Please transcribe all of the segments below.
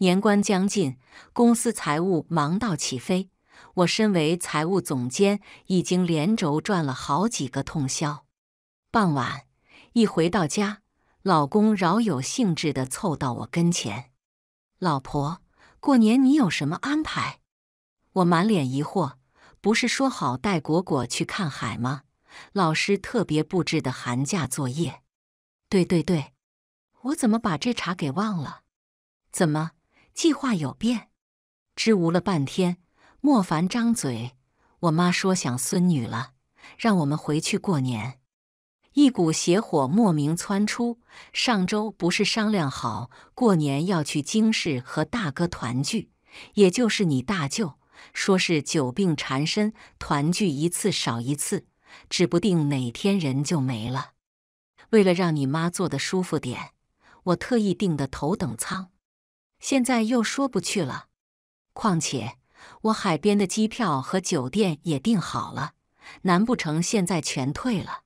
年关将近，公司财务忙到起飞。我身为财务总监，已经连轴转了好几个通宵。傍晚一回到家，老公饶有兴致地凑到我跟前：“老婆，过年你有什么安排？”我满脸疑惑：“不是说好带果果去看海吗？老师特别布置的寒假作业。”“对对对，我怎么把这茬给忘了？怎么？”计划有变，支吾了半天。莫凡张嘴：“我妈说想孙女了，让我们回去过年。”一股邪火莫名窜出。上周不是商量好过年要去京市和大哥团聚，也就是你大舅，说是久病缠身，团聚一次少一次，指不定哪天人就没了。为了让你妈坐得舒服点，我特意订的头等舱。现在又说不去了，况且我海边的机票和酒店也订好了，难不成现在全退了？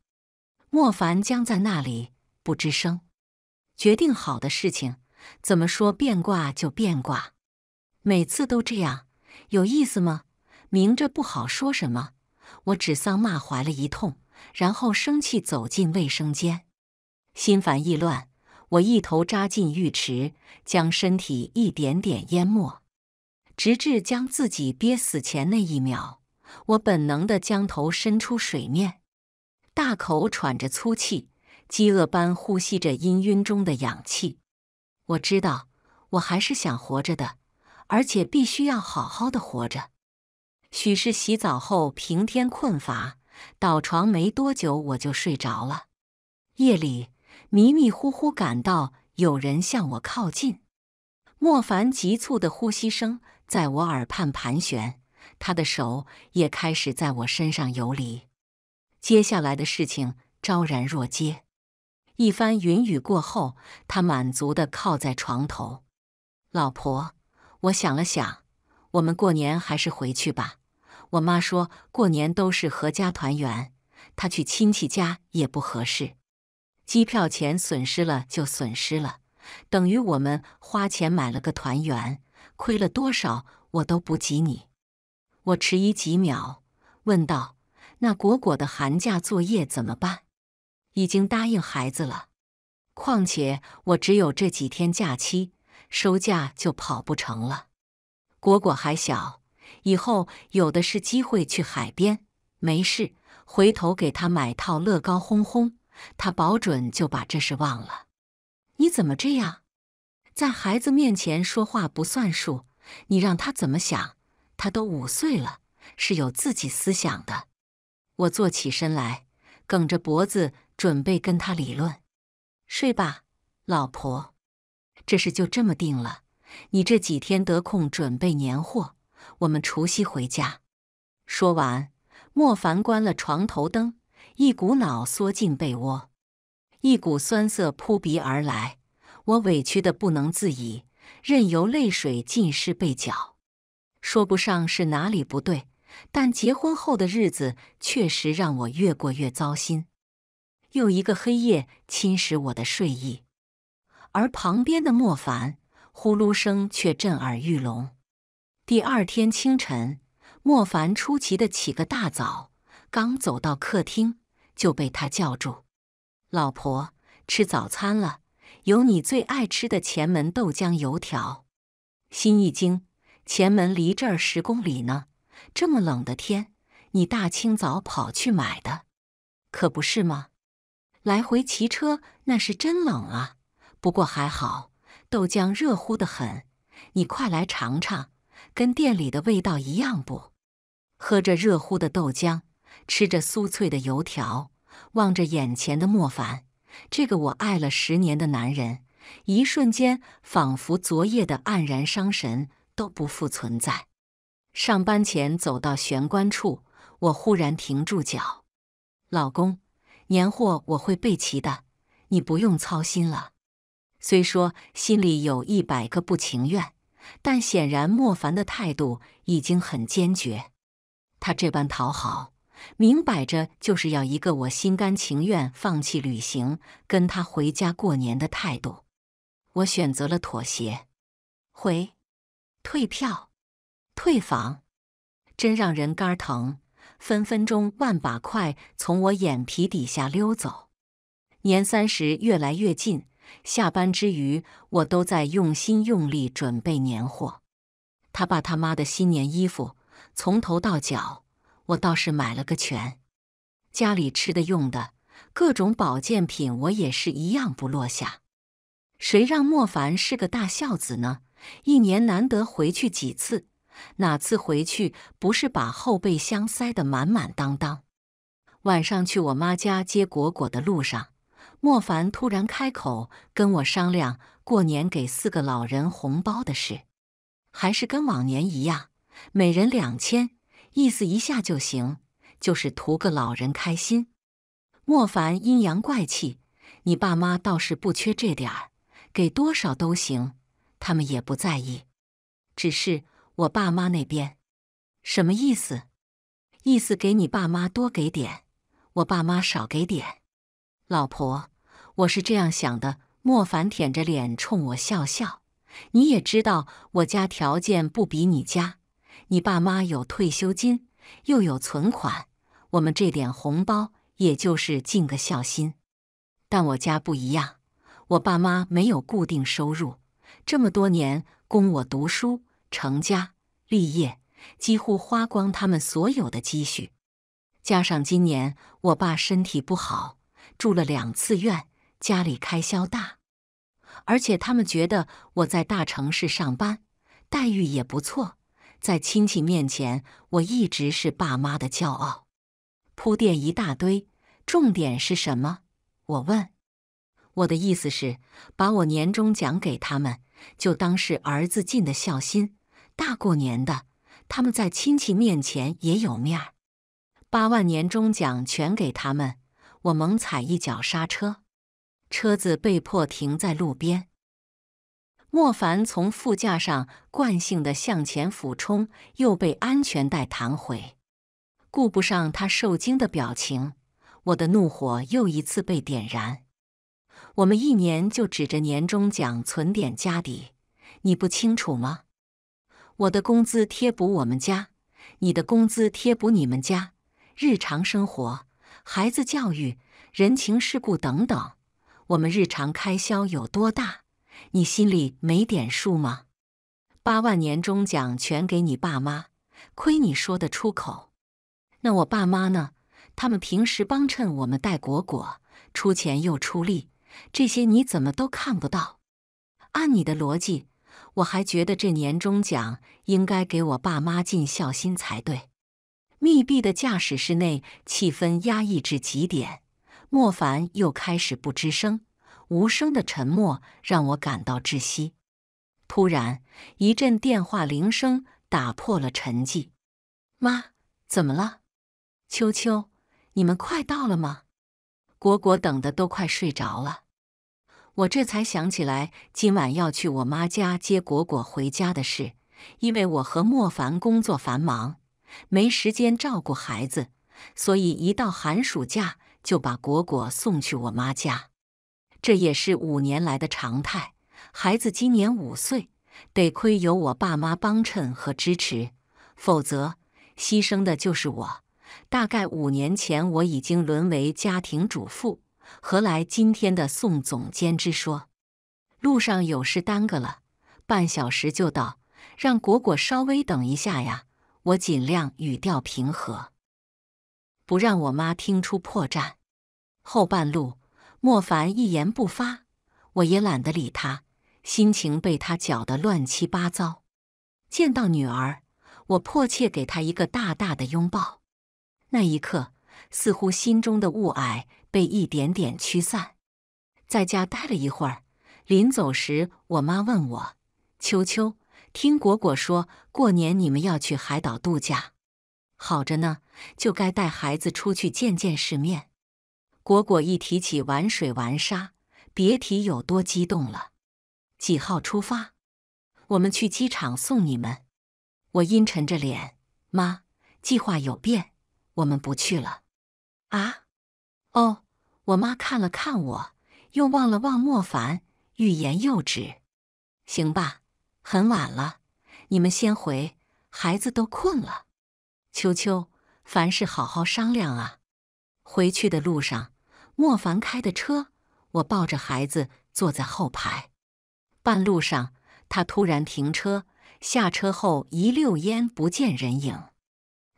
莫凡僵在那里不吱声。决定好的事情，怎么说变卦就变卦？每次都这样，有意思吗？明着不好说什么，我指桑骂槐了一通，然后生气走进卫生间，心烦意乱。我一头扎进浴池，将身体一点点淹没，直至将自己憋死前那一秒，我本能的将头伸出水面，大口喘着粗气，饥饿般呼吸着氤氲中的氧气。我知道，我还是想活着的，而且必须要好好的活着。许是洗澡后平添困乏，倒床没多久我就睡着了。夜里。迷迷糊糊感到有人向我靠近，莫凡急促的呼吸声在我耳畔盘旋，他的手也开始在我身上游离。接下来的事情昭然若揭。一番云雨过后，他满足的靠在床头。老婆，我想了想，我们过年还是回去吧。我妈说过年都是合家团圆，她去亲戚家也不合适。机票钱损失了就损失了，等于我们花钱买了个团圆，亏了多少我都不及你。我迟疑几秒，问道：“那果果的寒假作业怎么办？已经答应孩子了。况且我只有这几天假期，收假就跑不成了。果果还小，以后有的是机会去海边，没事，回头给他买套乐高轰轰。”他保准就把这事忘了。你怎么这样？在孩子面前说话不算数，你让他怎么想？他都五岁了，是有自己思想的。我坐起身来，梗着脖子准备跟他理论。睡吧，老婆，这事就这么定了。你这几天得空准备年货，我们除夕回家。说完，莫凡关了床头灯。一股脑缩进被窝，一股酸涩扑鼻而来，我委屈的不能自已，任由泪水浸湿被角。说不上是哪里不对，但结婚后的日子确实让我越过越糟心。又一个黑夜侵蚀我的睡意，而旁边的莫凡呼噜声却震耳欲聋。第二天清晨，莫凡出奇的起个大早，刚走到客厅。就被他叫住：“老婆，吃早餐了，有你最爱吃的前门豆浆油条。”心一惊：“前门离这儿十公里呢，这么冷的天，你大清早跑去买的，可不是吗？来回骑车那是真冷啊。不过还好，豆浆热乎的很，你快来尝尝，跟店里的味道一样不？”喝着热乎的豆浆，吃着酥脆的油条。望着眼前的莫凡，这个我爱了十年的男人，一瞬间仿佛昨夜的黯然伤神都不复存在。上班前走到玄关处，我忽然停住脚：“老公，年货我会备齐的，你不用操心了。”虽说心里有一百个不情愿，但显然莫凡的态度已经很坚决。他这般讨好。明摆着就是要一个我心甘情愿放弃旅行跟他回家过年的态度。我选择了妥协，回退票、退房，真让人肝疼，分分钟万把块从我眼皮底下溜走。年三十越来越近，下班之余我都在用心用力准备年货。他爸他妈的新年衣服，从头到脚。我倒是买了个全，家里吃的用的各种保健品，我也是一样不落下。谁让莫凡是个大孝子呢？一年难得回去几次，哪次回去不是把后备箱塞得满满当当？晚上去我妈家接果果的路上，莫凡突然开口跟我商量过年给四个老人红包的事，还是跟往年一样，每人两千。意思一下就行，就是图个老人开心。莫凡阴阳怪气：“你爸妈倒是不缺这点儿，给多少都行，他们也不在意。只是我爸妈那边，什么意思？意思给你爸妈多给点，我爸妈少给点。”老婆，我是这样想的。莫凡舔着脸冲我笑笑：“你也知道我家条件不比你家。”你爸妈有退休金，又有存款，我们这点红包也就是尽个孝心。但我家不一样，我爸妈没有固定收入，这么多年供我读书、成家、立业，几乎花光他们所有的积蓄。加上今年我爸身体不好，住了两次院，家里开销大，而且他们觉得我在大城市上班，待遇也不错。在亲戚面前，我一直是爸妈的骄傲。铺垫一大堆，重点是什么？我问。我的意思是，把我年终奖给他们，就当是儿子尽的孝心。大过年的，他们在亲戚面前也有面儿。八万年终奖全给他们，我猛踩一脚刹车，车子被迫停在路边。莫凡从副驾上惯性的向前俯冲，又被安全带弹回。顾不上他受惊的表情，我的怒火又一次被点燃。我们一年就指着年终奖存点家底，你不清楚吗？我的工资贴补我们家，你的工资贴补你们家。日常生活、孩子教育、人情世故等等，我们日常开销有多大？你心里没点数吗？八万年终奖全给你爸妈，亏你说得出口。那我爸妈呢？他们平时帮衬我们带果果，出钱又出力，这些你怎么都看不到？按你的逻辑，我还觉得这年终奖应该给我爸妈尽孝心才对。密闭的驾驶室内气氛压抑至极点，莫凡又开始不吱声。无声的沉默让我感到窒息。突然，一阵电话铃声打破了沉寂。“妈，怎么了？”“秋秋，你们快到了吗？”果果等的都快睡着了。我这才想起来，今晚要去我妈家接果果回家的事。因为我和莫凡工作繁忙，没时间照顾孩子，所以一到寒暑假就把果果送去我妈家。这也是五年来的常态。孩子今年五岁，得亏有我爸妈帮衬和支持，否则牺牲的就是我。大概五年前，我已经沦为家庭主妇，何来今天的宋总监之说？路上有事耽搁了，半小时就到，让果果稍微等一下呀。我尽量语调平和，不让我妈听出破绽。后半路。莫凡一言不发，我也懒得理他，心情被他搅得乱七八糟。见到女儿，我迫切给她一个大大的拥抱。那一刻，似乎心中的雾霭被一点点驱散。在家待了一会儿，临走时，我妈问我：“秋秋，听果果说过年你们要去海岛度假，好着呢，就该带孩子出去见见世面。”果果一提起玩水玩沙，别提有多激动了。几号出发？我们去机场送你们。我阴沉着脸：“妈，计划有变，我们不去了。”啊？哦，我妈看了看我，又望了望莫凡，欲言又止。行吧，很晚了，你们先回，孩子都困了。秋秋，凡事好好商量啊。回去的路上，莫凡开的车，我抱着孩子坐在后排。半路上，他突然停车，下车后一溜烟不见人影。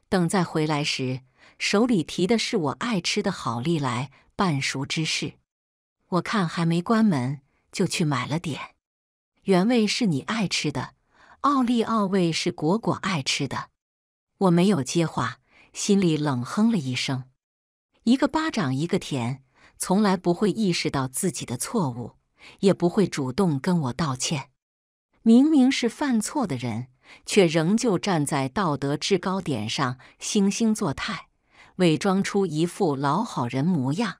等再回来时，手里提的是我爱吃的好利来半熟芝士。我看还没关门，就去买了点。原味是你爱吃的，奥利奥味是果果爱吃的。我没有接话，心里冷哼了一声。一个巴掌一个甜，从来不会意识到自己的错误，也不会主动跟我道歉。明明是犯错的人，却仍旧站在道德制高点上惺惺作态，伪装出一副老好人模样，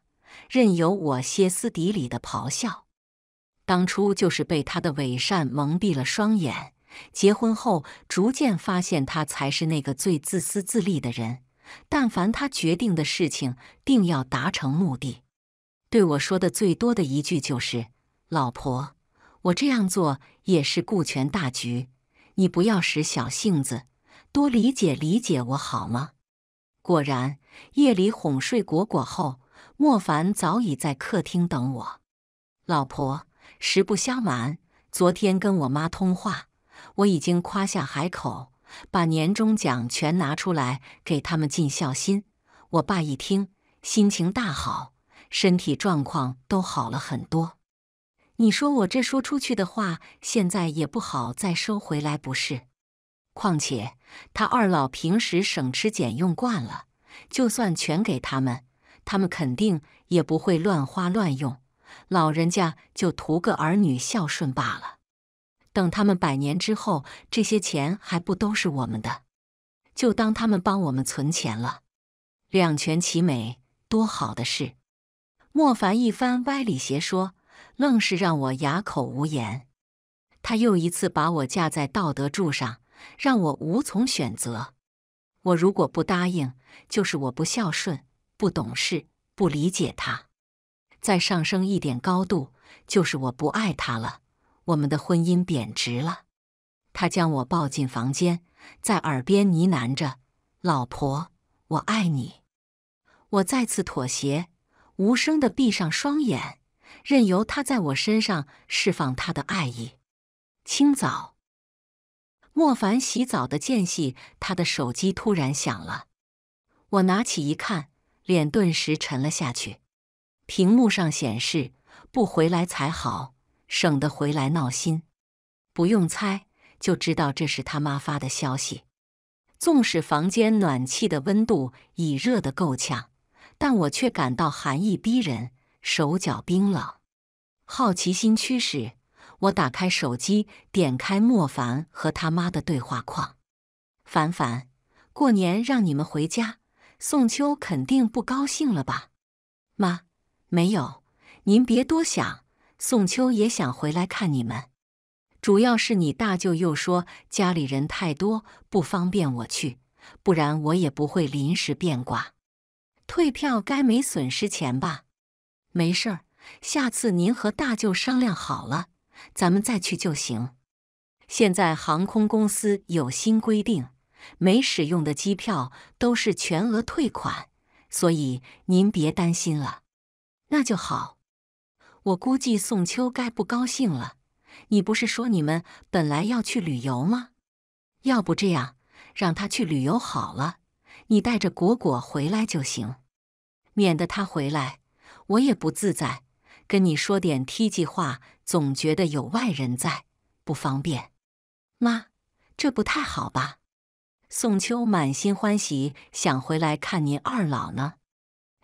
任由我歇斯底里的咆哮。当初就是被他的伪善蒙蔽了双眼，结婚后逐渐发现他才是那个最自私自利的人。但凡他决定的事情，定要达成目的。对我说的最多的一句就是：“老婆，我这样做也是顾全大局，你不要使小性子，多理解理解我好吗？”果然，夜里哄睡果果后，莫凡早已在客厅等我。老婆，实不相瞒，昨天跟我妈通话，我已经夸下海口。把年终奖全拿出来给他们尽孝心，我爸一听心情大好，身体状况都好了很多。你说我这说出去的话，现在也不好再收回来，不是？况且他二老平时省吃俭用惯了，就算全给他们，他们肯定也不会乱花乱用，老人家就图个儿女孝顺罢了。等他们百年之后，这些钱还不都是我们的？就当他们帮我们存钱了，两全其美，多好的事！莫凡一番歪理邪说，愣是让我哑口无言。他又一次把我架在道德柱上，让我无从选择。我如果不答应，就是我不孝顺、不懂事、不理解他；再上升一点高度，就是我不爱他了。我们的婚姻贬值了。他将我抱进房间，在耳边呢喃着：“老婆，我爱你。”我再次妥协，无声地闭上双眼，任由他在我身上释放他的爱意。清早，莫凡洗澡的间隙，他的手机突然响了。我拿起一看，脸顿时沉了下去。屏幕上显示：“不回来才好。”省得回来闹心，不用猜就知道这是他妈发的消息。纵使房间暖气的温度已热得够呛，但我却感到寒意逼人，手脚冰冷。好奇心驱使，我打开手机，点开莫凡和他妈的对话框。凡凡，过年让你们回家，宋秋肯定不高兴了吧？妈，没有，您别多想。宋秋也想回来看你们，主要是你大舅又说家里人太多不方便我去，不然我也不会临时变卦。退票该没损失钱吧？没事儿，下次您和大舅商量好了，咱们再去就行。现在航空公司有新规定，没使用的机票都是全额退款，所以您别担心了。那就好。我估计宋秋该不高兴了。你不是说你们本来要去旅游吗？要不这样，让他去旅游好了，你带着果果回来就行，免得他回来我也不自在。跟你说点 T 计划，总觉得有外人在，不方便。妈，这不太好吧？宋秋满心欢喜，想回来看您二老呢。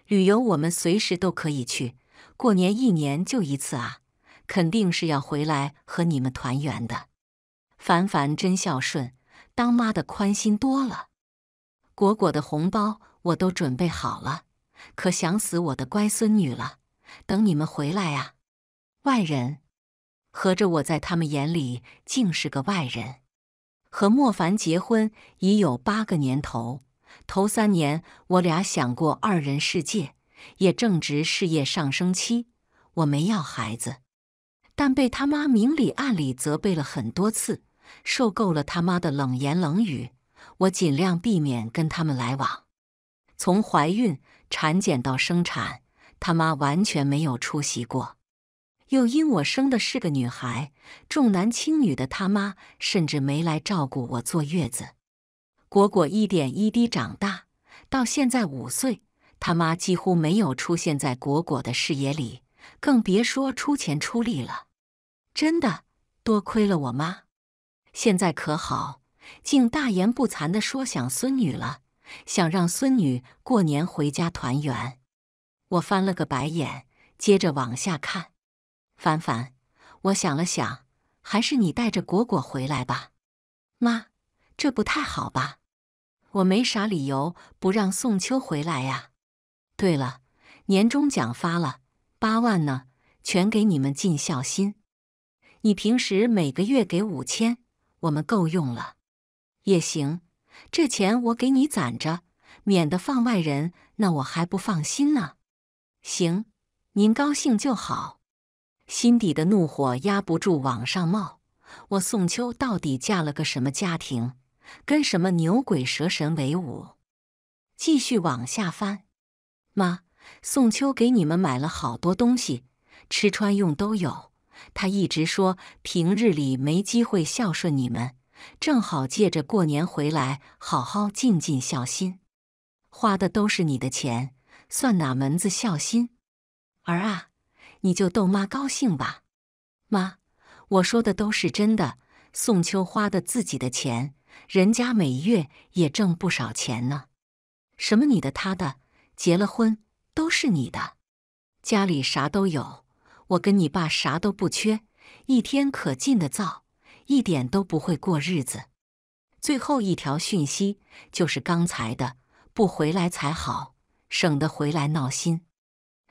旅游我们随时都可以去。过年一年就一次啊，肯定是要回来和你们团圆的。凡凡真孝顺，当妈的宽心多了。果果的红包我都准备好了，可想死我的乖孙女了。等你们回来啊，外人，合着我在他们眼里竟是个外人。和莫凡结婚已有八个年头，头三年我俩想过二人世界。也正值事业上升期，我没要孩子，但被他妈明里暗里责备了很多次，受够了他妈的冷言冷语，我尽量避免跟他们来往。从怀孕、产检到生产，他妈完全没有出席过。又因我生的是个女孩，重男轻女的他妈甚至没来照顾我坐月子。果果一点一滴长大，到现在五岁。他妈几乎没有出现在果果的视野里，更别说出钱出力了。真的，多亏了我妈，现在可好，竟大言不惭地说想孙女了，想让孙女过年回家团圆。我翻了个白眼，接着往下看。凡凡，我想了想，还是你带着果果回来吧。妈，这不太好吧？我没啥理由不让宋秋回来呀。对了，年终奖发了八万呢，全给你们尽孝心。你平时每个月给五千，我们够用了，也行。这钱我给你攒着，免得放外人，那我还不放心呢。行，您高兴就好。心底的怒火压不住往上冒，我宋秋到底嫁了个什么家庭，跟什么牛鬼蛇神为伍？继续往下翻。妈，宋秋给你们买了好多东西，吃穿用都有。他一直说平日里没机会孝顺你们，正好借着过年回来好好尽尽孝心。花的都是你的钱，算哪门子孝心？儿啊，你就逗妈高兴吧。妈，我说的都是真的。宋秋花的自己的钱，人家每月也挣不少钱呢。什么你的他的？结了婚都是你的，家里啥都有，我跟你爸啥都不缺，一天可劲的造，一点都不会过日子。最后一条讯息就是刚才的，不回来才好，省得回来闹心。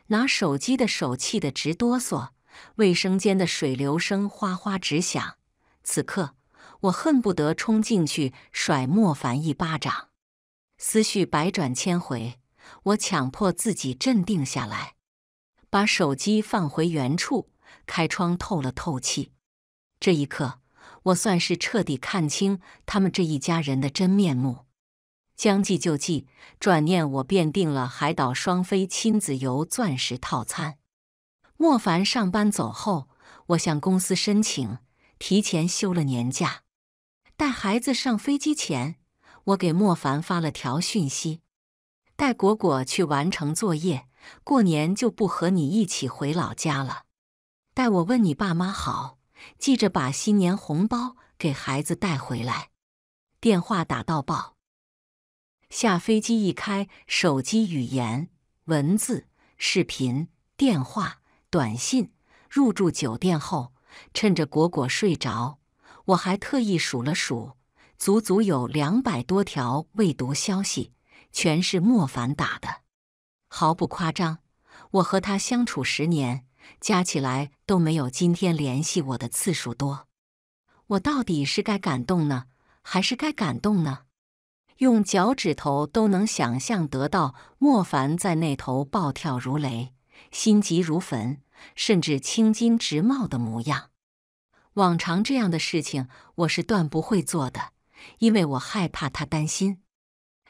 拿手机的手气得直哆嗦，卫生间的水流声哗哗直响。此刻我恨不得冲进去甩莫凡一巴掌，思绪百转千回。我强迫自己镇定下来，把手机放回原处，开窗透了透气。这一刻，我算是彻底看清他们这一家人的真面目。将计就计，转念我便定了海岛双飞亲子游钻石套餐。莫凡上班走后，我向公司申请提前休了年假。带孩子上飞机前，我给莫凡发了条讯息。带果果去完成作业，过年就不和你一起回老家了。代我问你爸妈好，记着把新年红包给孩子带回来。电话打到爆，下飞机一开手机，语言、文字、视频、电话、短信。入住酒店后，趁着果果睡着，我还特意数了数，足足有两百多条未读消息。全是莫凡打的，毫不夸张。我和他相处十年，加起来都没有今天联系我的次数多。我到底是该感动呢，还是该感动呢？用脚趾头都能想象得到，莫凡在那头暴跳如雷、心急如焚，甚至青筋直冒的模样。往常这样的事情，我是断不会做的，因为我害怕他担心。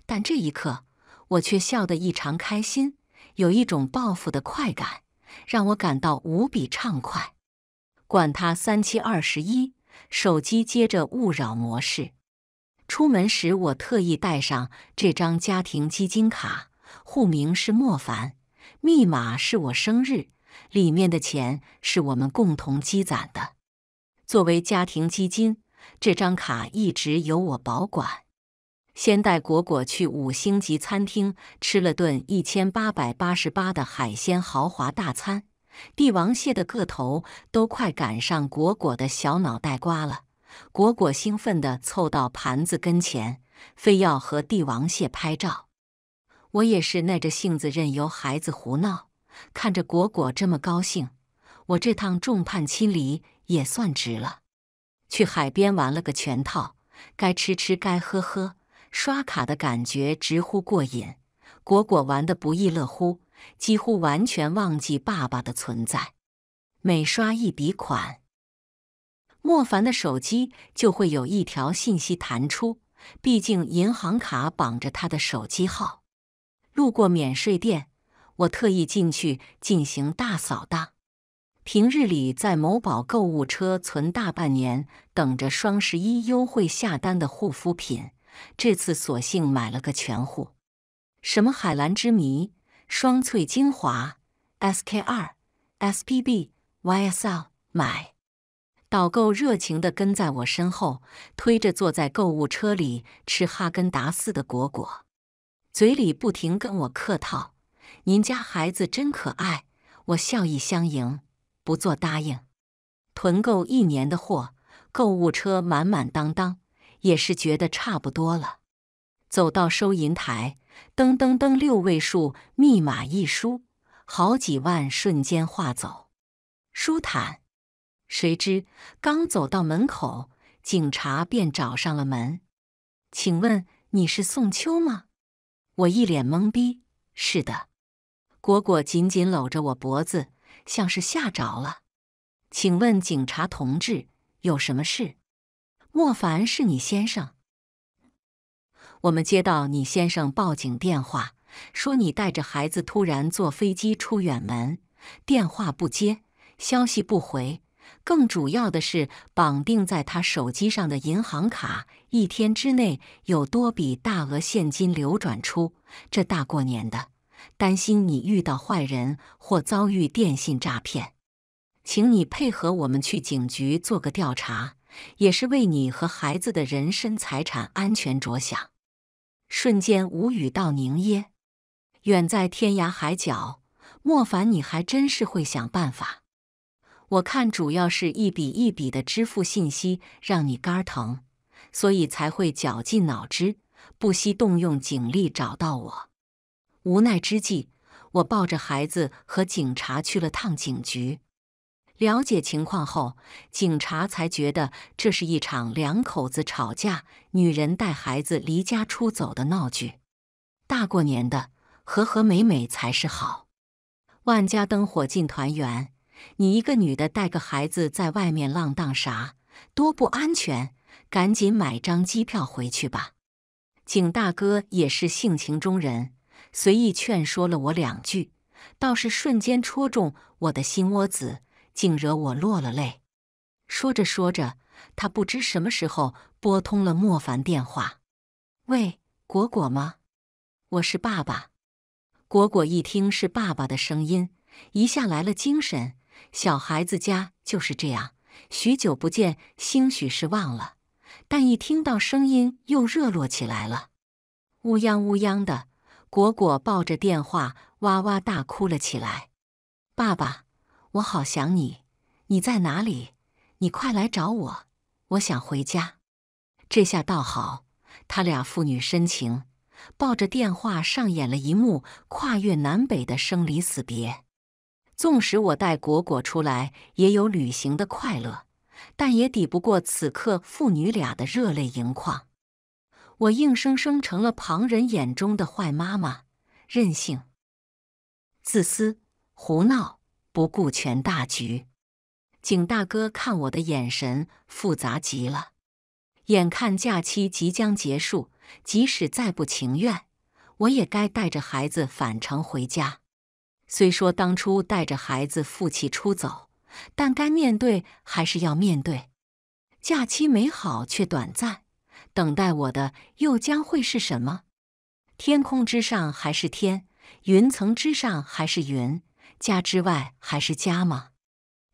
但这一刻，我却笑得异常开心，有一种报复的快感，让我感到无比畅快。管他三七二十一，手机接着勿扰模式。出门时，我特意带上这张家庭基金卡，户名是莫凡，密码是我生日。里面的钱是我们共同积攒的，作为家庭基金，这张卡一直由我保管。先带果果去五星级餐厅吃了顿一千八百八十八的海鲜豪华大餐，帝王蟹的个头都快赶上果果的小脑袋瓜了。果果兴奋的凑到盘子跟前，非要和帝王蟹拍照。我也是耐着性子任由孩子胡闹，看着果果这么高兴，我这趟众叛亲离也算值了。去海边玩了个全套，该吃吃该喝喝。刷卡的感觉直呼过瘾，果果玩得不亦乐乎，几乎完全忘记爸爸的存在。每刷一笔款，莫凡的手机就会有一条信息弹出，毕竟银行卡绑着他的手机号。路过免税店，我特意进去进行大扫荡。平日里在某宝购物车存大半年，等着双十一优惠下单的护肤品。这次索性买了个全户，什么海蓝之谜、双萃精华、S K 二、S P B Y S L 买。导购热情地跟在我身后，推着坐在购物车里吃哈根达斯的果果，嘴里不停跟我客套：“您家孩子真可爱。”我笑意相迎，不做答应。囤够一年的货，购物车满满当当。也是觉得差不多了，走到收银台，噔噔噔，六位数密码一输，好几万瞬间划走，舒坦。谁知刚走到门口，警察便找上了门：“请问你是宋秋吗？”我一脸懵逼：“是的。”果果紧紧搂着我脖子，像是吓着了。“请问警察同志，有什么事？”莫凡是你先生，我们接到你先生报警电话，说你带着孩子突然坐飞机出远门，电话不接，消息不回，更主要的是绑定在他手机上的银行卡，一天之内有多笔大额现金流转出。这大过年的，担心你遇到坏人或遭遇电信诈骗，请你配合我们去警局做个调查。也是为你和孩子的人身财产安全着想。瞬间无语到凝噎。远在天涯海角，莫凡，你还真是会想办法。我看主要是一笔一笔的支付信息让你肝疼，所以才会绞尽脑汁，不惜动用警力找到我。无奈之际，我抱着孩子和警察去了趟警局。了解情况后，警察才觉得这是一场两口子吵架、女人带孩子离家出走的闹剧。大过年的，和和美美才是好。万家灯火尽团圆，你一个女的带个孩子在外面浪荡啥，多不安全！赶紧买张机票回去吧。景大哥也是性情中人，随意劝说了我两句，倒是瞬间戳中我的心窝子。竟惹我落了泪。说着说着，他不知什么时候拨通了莫凡电话。“喂，果果吗？我是爸爸。”果果一听是爸爸的声音，一下来了精神。小孩子家就是这样，许久不见，兴许是忘了，但一听到声音又热络起来了。乌央乌央的，果果抱着电话哇哇大哭了起来。“爸爸！”我好想你，你在哪里？你快来找我，我想回家。这下倒好，他俩父女深情，抱着电话上演了一幕跨越南北的生离死别。纵使我带果果出来也有旅行的快乐，但也抵不过此刻父女俩的热泪盈眶。我硬生生成了旁人眼中的坏妈妈，任性、自私、胡闹。不顾全大局，景大哥看我的眼神复杂极了。眼看假期即将结束，即使再不情愿，我也该带着孩子返程回家。虽说当初带着孩子负气出走，但该面对还是要面对。假期美好却短暂，等待我的又将会是什么？天空之上还是天，云层之上还是云？家之外还是家吗？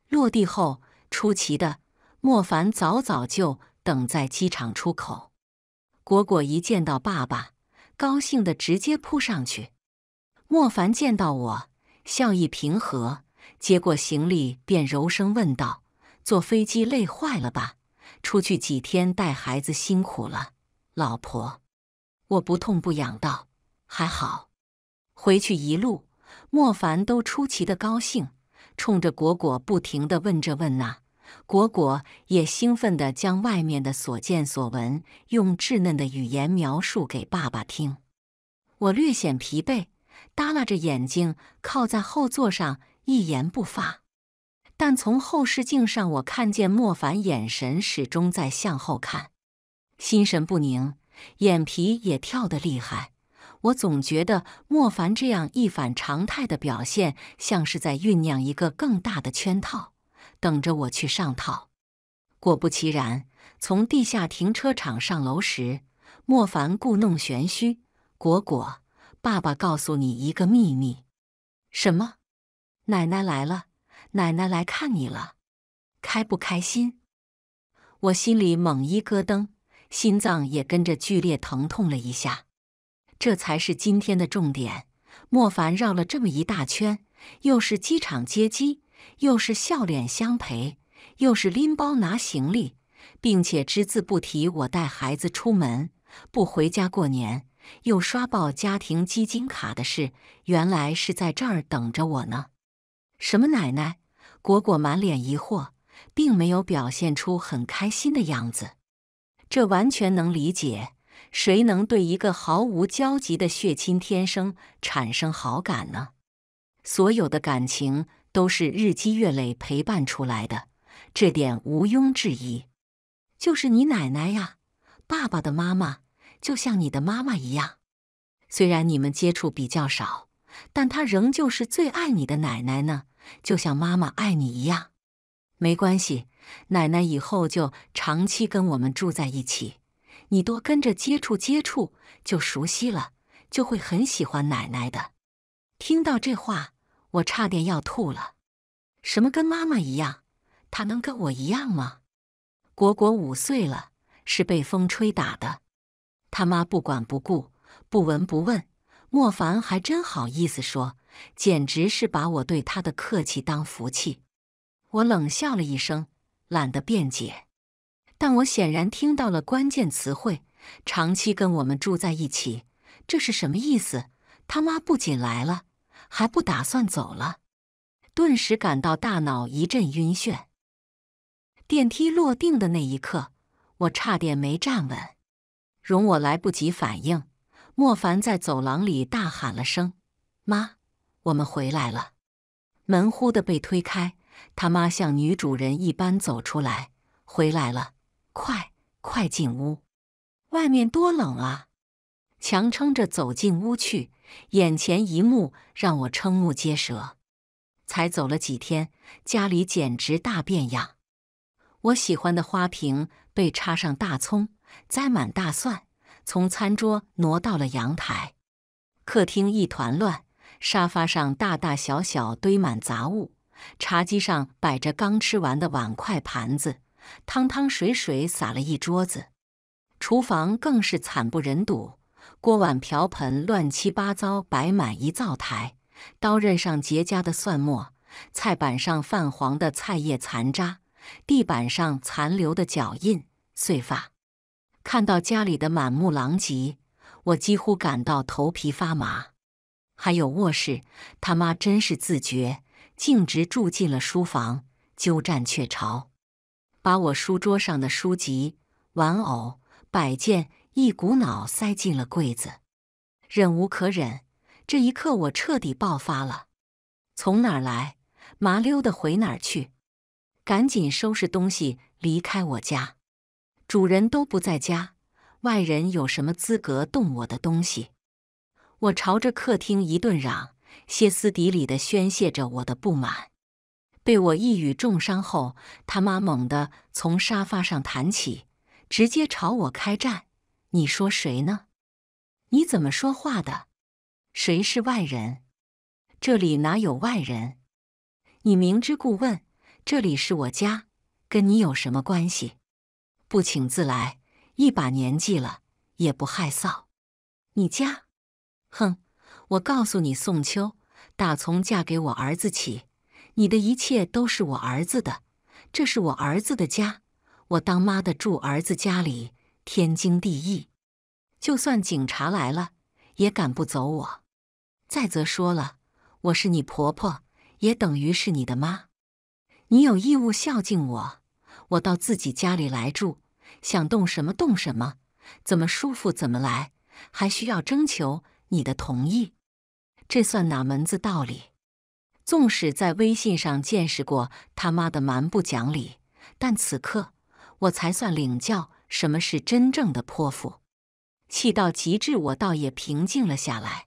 落地后，出奇的，莫凡早早就等在机场出口。果果一见到爸爸，高兴的直接扑上去。莫凡见到我，笑意平和，接过行李便柔声问道：“坐飞机累坏了吧？出去几天，带孩子辛苦了，老婆。”我不痛不痒道：“还好，回去一路。”莫凡都出奇的高兴，冲着果果不停的问这问那，果果也兴奋地将外面的所见所闻用稚嫩的语言描述给爸爸听。我略显疲惫，耷拉着眼睛靠在后座上一言不发。但从后视镜上，我看见莫凡眼神始终在向后看，心神不宁，眼皮也跳得厉害。我总觉得莫凡这样一反常态的表现，像是在酝酿一个更大的圈套，等着我去上套。果不其然，从地下停车场上楼时，莫凡故弄玄虚：“果果，爸爸告诉你一个秘密。”“什么？”“奶奶来了，奶奶来看你了，开不开心？”我心里猛一咯噔，心脏也跟着剧烈疼痛了一下。这才是今天的重点。莫凡绕了这么一大圈，又是机场接机，又是笑脸相陪，又是拎包拿行李，并且只字不提我带孩子出门不回家过年又刷爆家庭基金卡的事。原来是在这儿等着我呢。什么？奶奶？果果满脸疑惑，并没有表现出很开心的样子。这完全能理解。谁能对一个毫无交集的血亲天生产生好感呢？所有的感情都是日积月累陪伴出来的，这点毋庸置疑。就是你奶奶呀，爸爸的妈妈，就像你的妈妈一样。虽然你们接触比较少，但她仍旧是最爱你的奶奶呢，就像妈妈爱你一样。没关系，奶奶以后就长期跟我们住在一起。你多跟着接触接触，就熟悉了，就会很喜欢奶奶的。听到这话，我差点要吐了。什么跟妈妈一样？他能跟我一样吗？果果五岁了，是被风吹打的，他妈不管不顾、不闻不问。莫凡还真好意思说，简直是把我对他的客气当福气。我冷笑了一声，懒得辩解。但我显然听到了关键词汇“长期跟我们住在一起”，这是什么意思？他妈不仅来了，还不打算走了，顿时感到大脑一阵晕眩。电梯落定的那一刻，我差点没站稳。容我来不及反应，莫凡在走廊里大喊了声：“妈，我们回来了！”门忽的被推开，他妈像女主人一般走出来：“回来了。”快快进屋！外面多冷啊！强撑着走进屋去，眼前一幕让我瞠目结舌。才走了几天，家里简直大变样。我喜欢的花瓶被插上大葱，栽满大蒜，从餐桌挪到了阳台。客厅一团乱，沙发上大大小小堆满杂物，茶几上摆着刚吃完的碗筷盘子。汤汤水水洒了一桌子，厨房更是惨不忍睹，锅碗瓢盆乱七八糟摆满一灶台，刀刃上结痂的蒜末，菜板上泛黄的菜叶残渣，地板上残留的脚印碎发。看到家里的满目狼藉，我几乎感到头皮发麻。还有卧室，他妈真是自觉，径直住进了书房，鸠占鹊巢。把我书桌上的书籍、玩偶、摆件一股脑塞进了柜子，忍无可忍，这一刻我彻底爆发了。从哪儿来，麻溜的回哪儿去！赶紧收拾东西离开我家，主人都不在家，外人有什么资格动我的东西？我朝着客厅一顿嚷，歇斯底里的宣泄着我的不满。被我一语重伤后，他妈猛地从沙发上弹起，直接朝我开战。你说谁呢？你怎么说话的？谁是外人？这里哪有外人？你明知故问。这里是我家，跟你有什么关系？不请自来，一把年纪了也不害臊。你家？哼！我告诉你，宋秋，打从嫁给我儿子起。你的一切都是我儿子的，这是我儿子的家，我当妈的住儿子家里天经地义。就算警察来了，也赶不走我。再则说了，我是你婆婆，也等于是你的妈，你有义务孝敬我。我到自己家里来住，想动什么动什么，怎么舒服怎么来，还需要征求你的同意？这算哪门子道理？纵使在微信上见识过他妈的蛮不讲理，但此刻我才算领教什么是真正的泼妇。气到极致，我倒也平静了下来。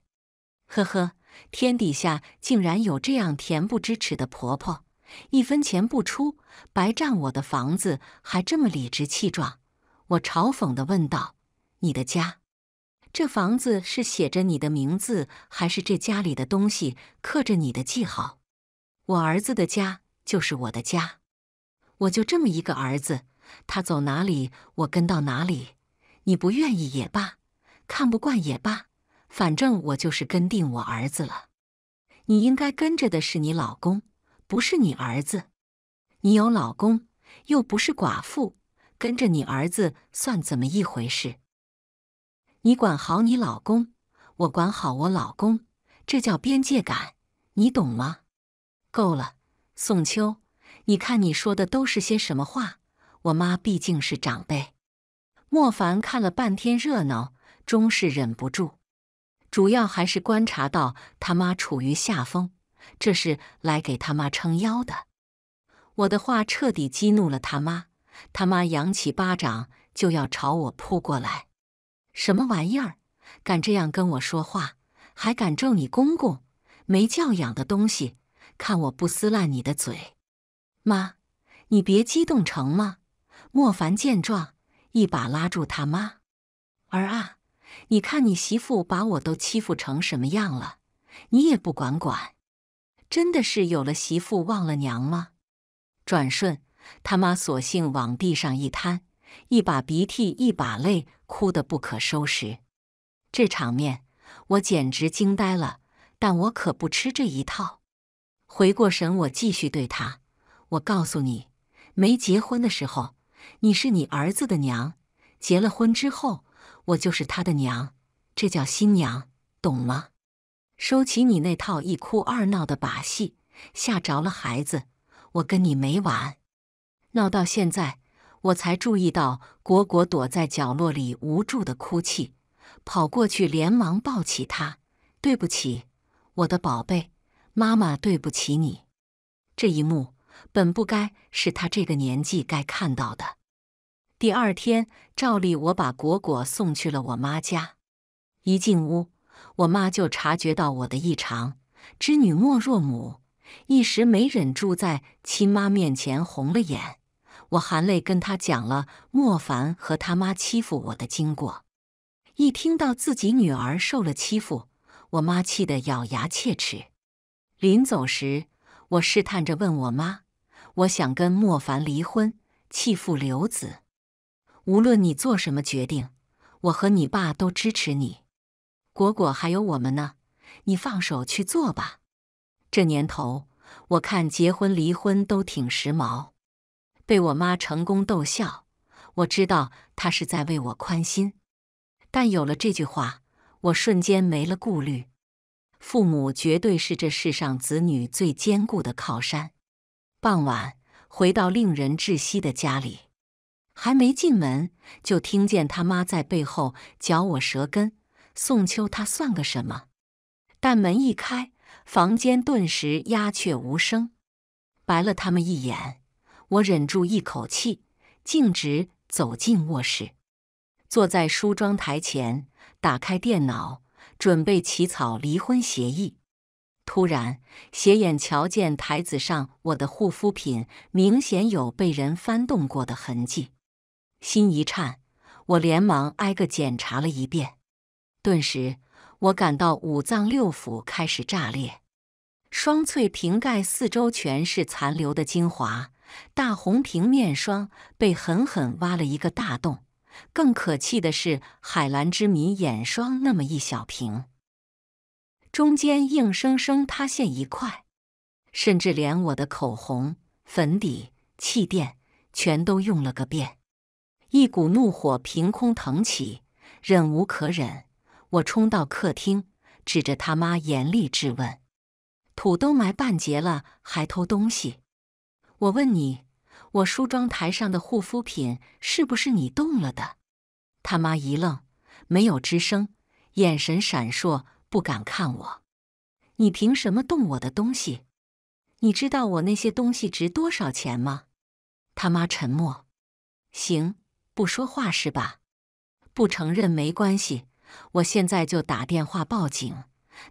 呵呵，天底下竟然有这样恬不知耻的婆婆，一分钱不出，白占我的房子，还这么理直气壮。我嘲讽地问道：“你的家？”这房子是写着你的名字，还是这家里的东西刻着你的记号？我儿子的家就是我的家，我就这么一个儿子，他走哪里我跟到哪里。你不愿意也罢，看不惯也罢，反正我就是跟定我儿子了。你应该跟着的是你老公，不是你儿子。你有老公又不是寡妇，跟着你儿子算怎么一回事？你管好你老公，我管好我老公，这叫边界感，你懂吗？够了，宋秋，你看你说的都是些什么话？我妈毕竟是长辈。莫凡看了半天热闹，终是忍不住，主要还是观察到他妈处于下风，这是来给他妈撑腰的。我的话彻底激怒了他妈，他妈扬起巴掌就要朝我扑过来。什么玩意儿！敢这样跟我说话，还敢咒你公公？没教养的东西！看我不撕烂你的嘴！妈，你别激动成吗？莫凡见状，一把拉住他妈：“儿啊，你看你媳妇把我都欺负成什么样了，你也不管管？真的是有了媳妇忘了娘吗？”转瞬，他妈索性往地上一瘫，一把鼻涕一把泪。哭得不可收拾，这场面我简直惊呆了。但我可不吃这一套。回过神，我继续对他：“我告诉你，没结婚的时候你是你儿子的娘，结了婚之后我就是他的娘，这叫新娘，懂吗？收起你那套一哭二闹的把戏，吓着了孩子，我跟你没完。闹到现在。”我才注意到果果躲在角落里无助的哭泣，跑过去连忙抱起他。对不起，我的宝贝，妈妈对不起你。这一幕本不该是他这个年纪该看到的。第二天照例我把果果送去了我妈家，一进屋，我妈就察觉到我的异常。织女莫若母，一时没忍住，在亲妈面前红了眼。我含泪跟他讲了莫凡和他妈欺负我的经过。一听到自己女儿受了欺负，我妈气得咬牙切齿。临走时，我试探着问我妈：“我想跟莫凡离婚，弃父留子。无论你做什么决定，我和你爸都支持你。果果还有我们呢，你放手去做吧。这年头，我看结婚离婚都挺时髦。”被我妈成功逗笑，我知道她是在为我宽心，但有了这句话，我瞬间没了顾虑。父母绝对是这世上子女最坚固的靠山。傍晚回到令人窒息的家里，还没进门就听见他妈在背后嚼我舌根。宋秋他算个什么？但门一开，房间顿时鸦雀无声，白了他们一眼。我忍住一口气，径直走进卧室，坐在梳妆台前，打开电脑，准备起草离婚协议。突然，斜眼瞧见台子上我的护肤品，明显有被人翻动过的痕迹。心一颤，我连忙挨个检查了一遍。顿时，我感到五脏六腑开始炸裂。双萃瓶盖四周全是残留的精华。大红瓶面霜被狠狠挖了一个大洞，更可气的是，海蓝之谜眼霜那么一小瓶，中间硬生生塌陷一块，甚至连我的口红、粉底、气垫全都用了个遍。一股怒火凭空腾起，忍无可忍，我冲到客厅，指着他妈严厉质问：“土都埋半截了，还偷东西！”我问你，我梳妆台上的护肤品是不是你动了的？他妈一愣，没有吱声，眼神闪烁，不敢看我。你凭什么动我的东西？你知道我那些东西值多少钱吗？他妈沉默。行，不说话是吧？不承认没关系，我现在就打电话报警。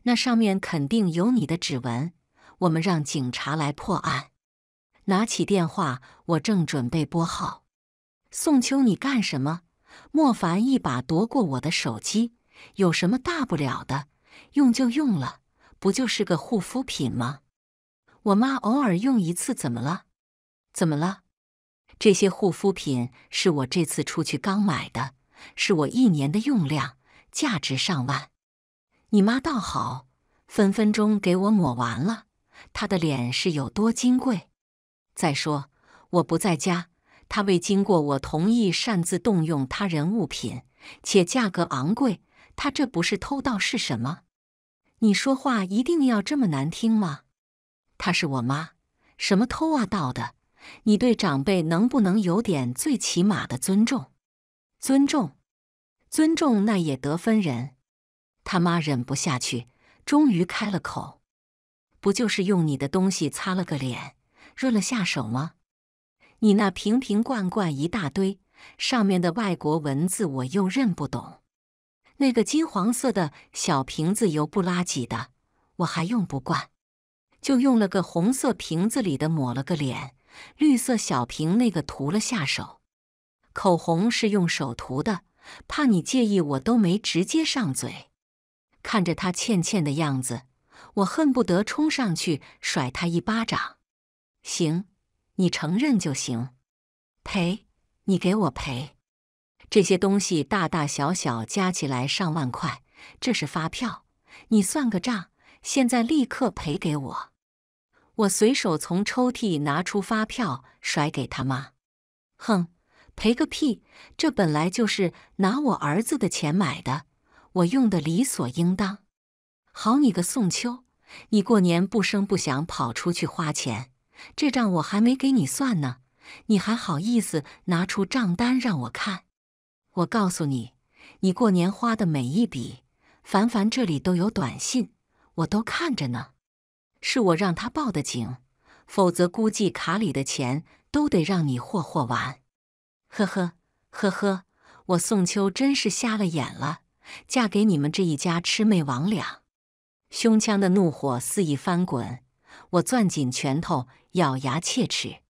那上面肯定有你的指纹，我们让警察来破案。拿起电话，我正准备拨号。宋秋，你干什么？莫凡一把夺过我的手机。有什么大不了的？用就用了，不就是个护肤品吗？我妈偶尔用一次，怎么了？怎么了？这些护肤品是我这次出去刚买的，是我一年的用量，价值上万。你妈倒好，分分钟给我抹完了。她的脸是有多金贵？再说，我不在家，他未经过我同意擅自动用他人物品，且价格昂贵，他这不是偷盗是什么？你说话一定要这么难听吗？她是我妈，什么偷啊盗的？你对长辈能不能有点最起码的尊重？尊重？尊重？那也得分人。他妈忍不下去，终于开了口：“不就是用你的东西擦了个脸？”润了下手吗？你那瓶瓶罐罐一大堆，上面的外国文字我又认不懂。那个金黄色的小瓶子油不拉几的，我还用不惯，就用了个红色瓶子里的抹了个脸，绿色小瓶那个涂了下手。口红是用手涂的，怕你介意，我都没直接上嘴。看着他欠欠的样子，我恨不得冲上去甩他一巴掌。行，你承认就行。赔，你给我赔。这些东西大大小小加起来上万块，这是发票，你算个账。现在立刻赔给我！我随手从抽屉拿出发票，甩给他妈。哼，赔个屁！这本来就是拿我儿子的钱买的，我用的理所应当。好你个宋秋，你过年不声不响跑出去花钱！这账我还没给你算呢，你还好意思拿出账单让我看？我告诉你，你过年花的每一笔，凡凡这里都有短信，我都看着呢。是我让他报的警，否则估计卡里的钱都得让你霍霍完。呵呵呵呵，我宋秋真是瞎了眼了，嫁给你们这一家魑魅魍魉！胸腔的怒火肆意翻滚。我攥紧拳头，咬牙切齿：“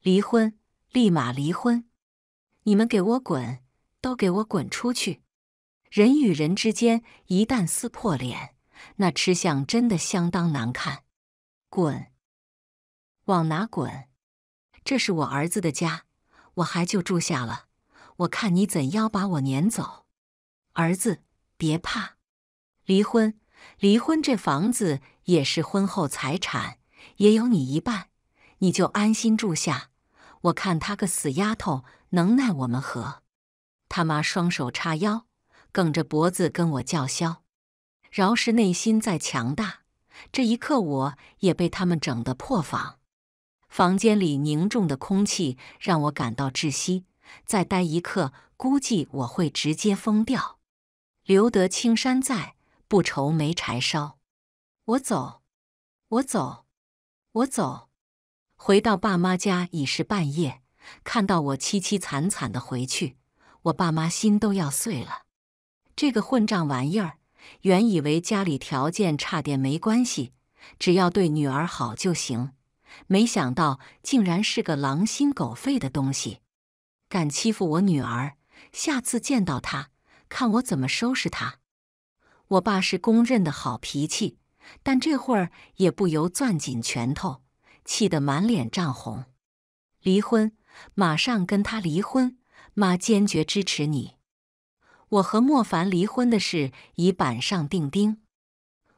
离婚，立马离婚！你们给我滚，都给我滚出去！人与人之间一旦撕破脸，那吃相真的相当难看。滚，往哪滚？这是我儿子的家，我还就住下了。我看你怎样把我撵走。儿子，别怕，离婚。”离婚，这房子也是婚后财产，也有你一半，你就安心住下。我看他个死丫头能奈我们何？他妈双手叉腰，梗着脖子跟我叫嚣。饶是内心再强大，这一刻我也被他们整得破防。房间里凝重的空气让我感到窒息，再待一刻，估计我会直接疯掉。留得青山在。不愁没柴烧，我走，我走，我走。回到爸妈家已是半夜，看到我凄凄惨惨的回去，我爸妈心都要碎了。这个混账玩意儿，原以为家里条件差点没关系，只要对女儿好就行，没想到竟然是个狼心狗肺的东西，敢欺负我女儿，下次见到他，看我怎么收拾他。我爸是公认的好脾气，但这会儿也不由攥紧拳头，气得满脸涨红。离婚，马上跟他离婚！妈坚决支持你。我和莫凡离婚的事已板上钉钉。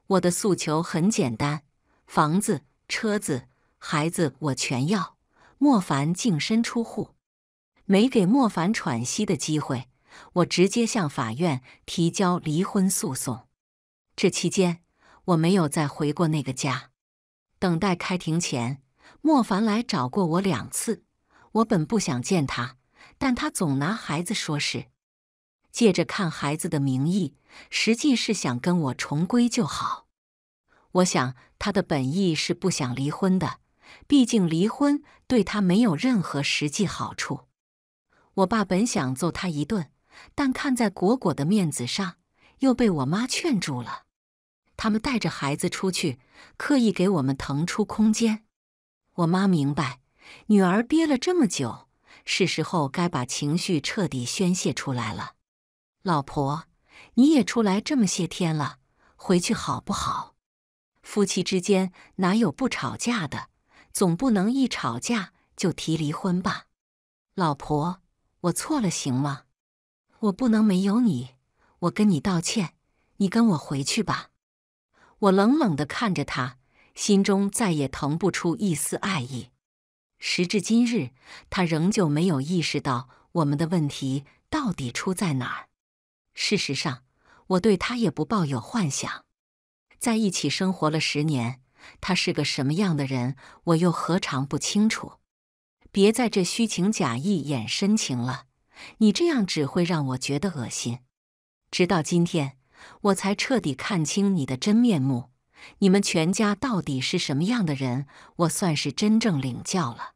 我的诉求很简单：房子、车子、孩子，我全要。莫凡净身出户，没给莫凡喘息的机会。我直接向法院提交离婚诉讼。这期间，我没有再回过那个家。等待开庭前，莫凡来找过我两次。我本不想见他，但他总拿孩子说事，借着看孩子的名义，实际是想跟我重归就好。我想他的本意是不想离婚的，毕竟离婚对他没有任何实际好处。我爸本想揍他一顿。但看在果果的面子上，又被我妈劝住了。他们带着孩子出去，刻意给我们腾出空间。我妈明白，女儿憋了这么久，是时候该把情绪彻底宣泄出来了。老婆，你也出来这么些天了，回去好不好？夫妻之间哪有不吵架的？总不能一吵架就提离婚吧？老婆，我错了，行吗？我不能没有你，我跟你道歉，你跟我回去吧。我冷冷地看着他，心中再也腾不出一丝爱意。时至今日，他仍旧没有意识到我们的问题到底出在哪儿。事实上，我对他也不抱有幻想。在一起生活了十年，他是个什么样的人，我又何尝不清楚？别在这虚情假意演深情了。你这样只会让我觉得恶心。直到今天，我才彻底看清你的真面目。你们全家到底是什么样的人？我算是真正领教了。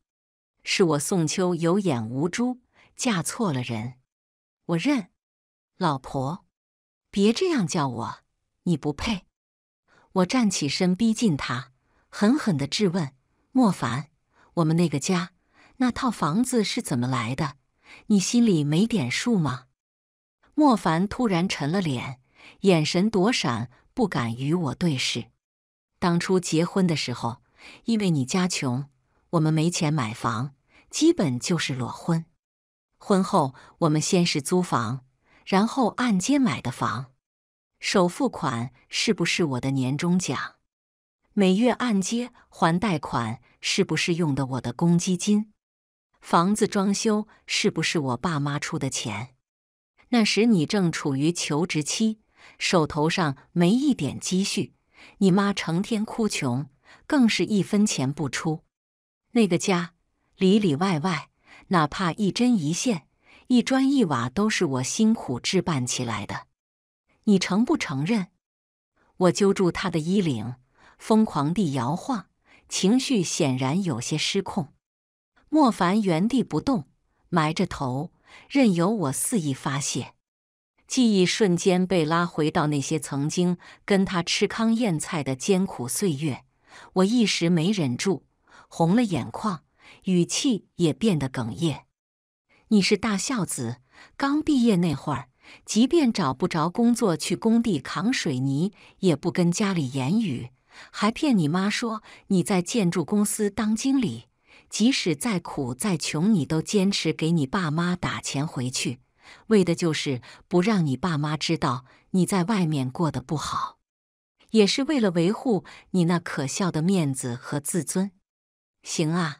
是我宋秋有眼无珠，嫁错了人，我认。老婆，别这样叫我，你不配。我站起身，逼近他，狠狠的质问：“莫凡，我们那个家，那套房子是怎么来的？”你心里没点数吗？莫凡突然沉了脸，眼神躲闪，不敢与我对视。当初结婚的时候，因为你家穷，我们没钱买房，基本就是裸婚。婚后我们先是租房，然后按揭买的房。首付款是不是我的年终奖？每月按揭还贷款是不是用的我的公积金？房子装修是不是我爸妈出的钱？那时你正处于求职期，手头上没一点积蓄，你妈成天哭穷，更是一分钱不出。那个家里里外外，哪怕一针一线、一砖一瓦，都是我辛苦置办起来的。你承不承认？我揪住他的衣领，疯狂地摇晃，情绪显然有些失控。莫凡原地不动，埋着头，任由我肆意发泄。记忆瞬间被拉回到那些曾经跟他吃糠咽菜的艰苦岁月。我一时没忍住，红了眼眶，语气也变得哽咽。你是大孝子，刚毕业那会儿，即便找不着工作去工地扛水泥，也不跟家里言语，还骗你妈说你在建筑公司当经理。即使再苦再穷，你都坚持给你爸妈打钱回去，为的就是不让你爸妈知道你在外面过得不好，也是为了维护你那可笑的面子和自尊。行啊，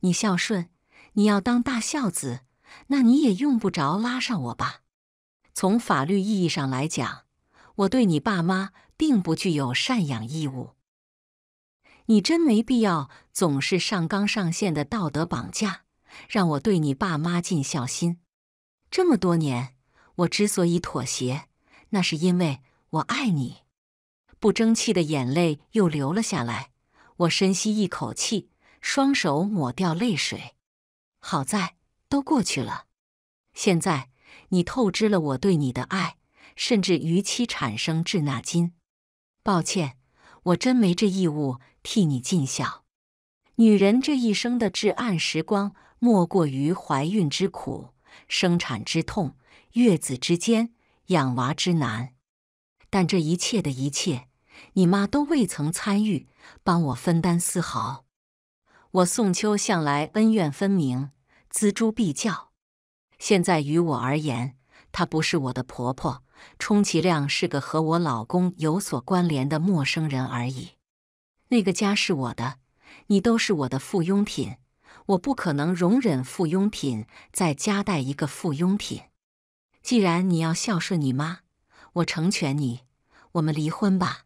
你孝顺，你要当大孝子，那你也用不着拉上我吧。从法律意义上来讲，我对你爸妈并不具有赡养义务。你真没必要总是上纲上线的道德绑架，让我对你爸妈尽孝心。这么多年，我之所以妥协，那是因为我爱你。不争气的眼泪又流了下来，我深吸一口气，双手抹掉泪水。好在都过去了。现在你透支了我对你的爱，甚至逾期产生滞纳金。抱歉，我真没这义务。替你尽孝，女人这一生的至暗时光，莫过于怀孕之苦、生产之痛、月子之艰、养娃之难。但这一切的一切，你妈都未曾参与，帮我分担丝毫。我宋秋向来恩怨分明，锱铢必较。现在于我而言，她不是我的婆婆，充其量是个和我老公有所关联的陌生人而已。那个家是我的，你都是我的附庸品，我不可能容忍附庸品再加带一个附庸品。既然你要孝顺你妈，我成全你，我们离婚吧，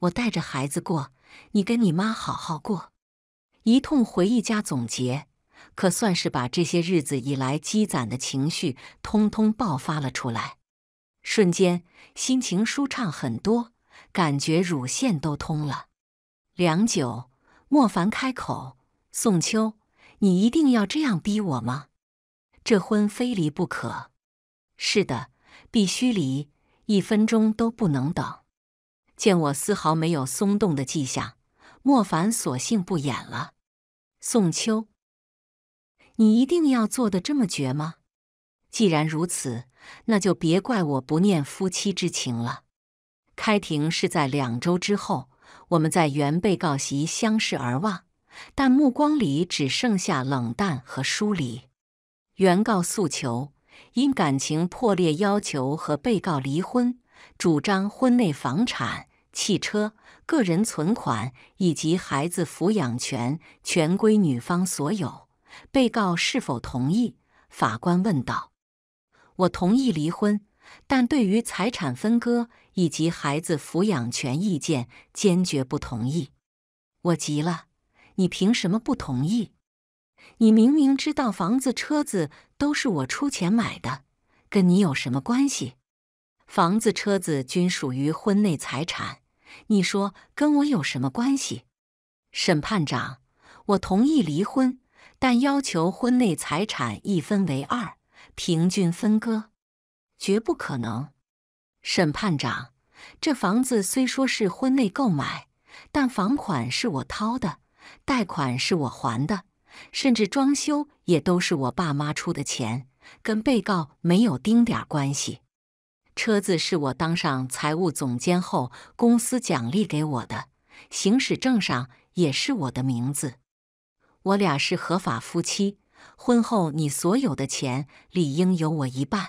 我带着孩子过，你跟你妈好好过。一通回忆加总结，可算是把这些日子以来积攒的情绪通通爆发了出来，瞬间心情舒畅很多，感觉乳腺都通了。良久，莫凡开口：“宋秋，你一定要这样逼我吗？这婚非离不可。是的，必须离，一分钟都不能等。”见我丝毫没有松动的迹象，莫凡索性不演了。“宋秋，你一定要做的这么绝吗？既然如此，那就别怪我不念夫妻之情了。”开庭是在两周之后。我们在原被告席相视而望，但目光里只剩下冷淡和疏离。原告诉求因感情破裂，要求和被告离婚，主张婚内房产、汽车、个人存款以及孩子抚养权全归女方所有。被告是否同意？法官问道。我同意离婚，但对于财产分割。以及孩子抚养权意见，坚决不同意。我急了，你凭什么不同意？你明明知道房子、车子都是我出钱买的，跟你有什么关系？房子、车子均属于婚内财产，你说跟我有什么关系？审判长，我同意离婚，但要求婚内财产一分为二，平均分割，绝不可能。审判长，这房子虽说是婚内购买，但房款是我掏的，贷款是我还的，甚至装修也都是我爸妈出的钱，跟被告没有丁点关系。车子是我当上财务总监后公司奖励给我的，行驶证上也是我的名字。我俩是合法夫妻，婚后你所有的钱理应有我一半。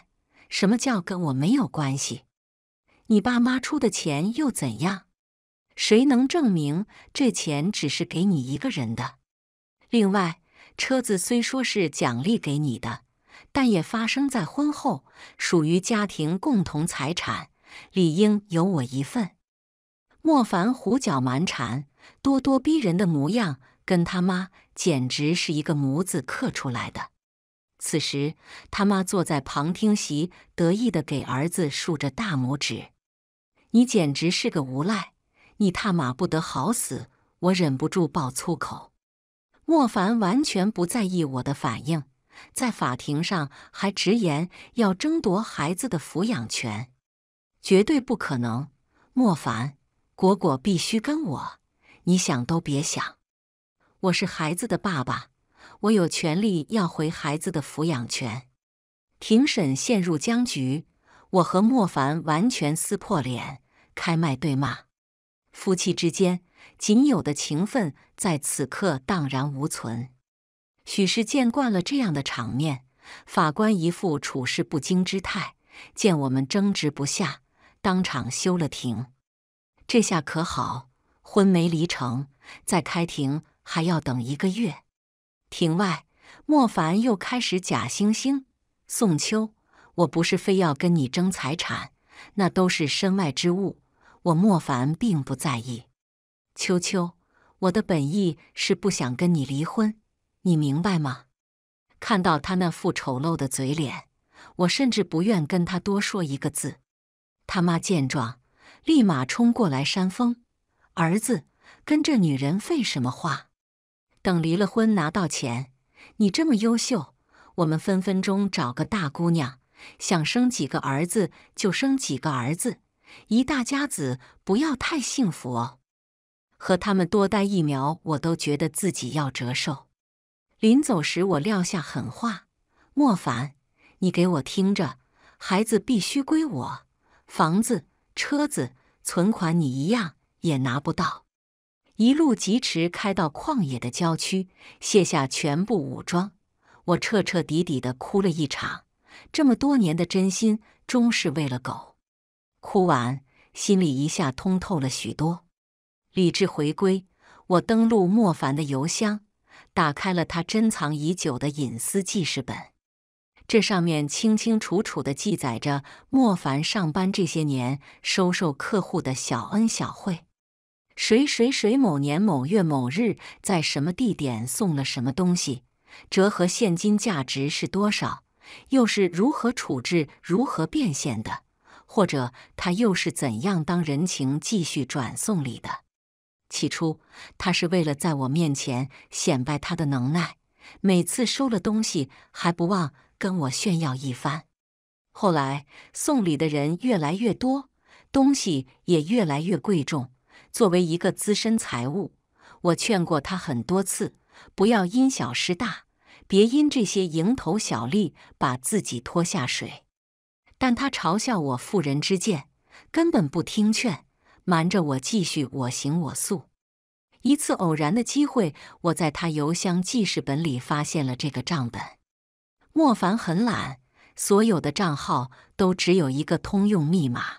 什么叫跟我没有关系？你爸妈出的钱又怎样？谁能证明这钱只是给你一个人的？另外，车子虽说是奖励给你的，但也发生在婚后，属于家庭共同财产，理应有我一份。莫凡胡搅蛮缠、咄咄逼人的模样，跟他妈简直是一个模子刻出来的。此时，他妈坐在旁听席，得意的给儿子竖着大拇指。你简直是个无赖！你踏马不得好死！我忍不住爆粗口。莫凡完全不在意我的反应，在法庭上还直言要争夺孩子的抚养权。绝对不可能！莫凡，果果必须跟我，你想都别想！我是孩子的爸爸，我有权利要回孩子的抚养权。庭审陷入僵局，我和莫凡完全撕破脸。开麦对骂，夫妻之间仅有的情分在此刻荡然无存。许是见惯了这样的场面，法官一副处事不惊之态，见我们争执不下，当场休了庭。这下可好，婚没离成，再开庭还要等一个月。庭外，莫凡又开始假惺惺：“宋秋，我不是非要跟你争财产，那都是身外之物。”我莫凡并不在意，秋秋，我的本意是不想跟你离婚，你明白吗？看到他那副丑陋的嘴脸，我甚至不愿跟他多说一个字。他妈见状，立马冲过来扇风：“儿子，跟这女人废什么话？等离了婚拿到钱，你这么优秀，我们分分钟找个大姑娘，想生几个儿子就生几个儿子。”一大家子不要太幸福哦！和他们多待一秒，我都觉得自己要折寿。临走时，我撂下狠话：“莫凡，你给我听着，孩子必须归我，房子、车子、存款，你一样也拿不到。”一路疾驰，开到旷野的郊区，卸下全部武装，我彻彻底底的哭了一场。这么多年的真心，终是喂了狗。哭完，心里一下通透了许多，理智回归。我登录莫凡的邮箱，打开了他珍藏已久的隐私记事本。这上面清清楚楚的记载着莫凡上班这些年收受客户的小恩小惠。谁谁谁某年某月某日，在什么地点送了什么东西，折合现金价值是多少，又是如何处置、如何变现的。或者他又是怎样当人情继续转送礼的？起初，他是为了在我面前显摆他的能耐，每次收了东西还不忘跟我炫耀一番。后来，送礼的人越来越多，东西也越来越贵重。作为一个资深财务，我劝过他很多次，不要因小失大，别因这些蝇头小利把自己拖下水。但他嘲笑我妇人之见，根本不听劝，瞒着我继续我行我素。一次偶然的机会，我在他邮箱记事本里发现了这个账本。莫凡很懒，所有的账号都只有一个通用密码。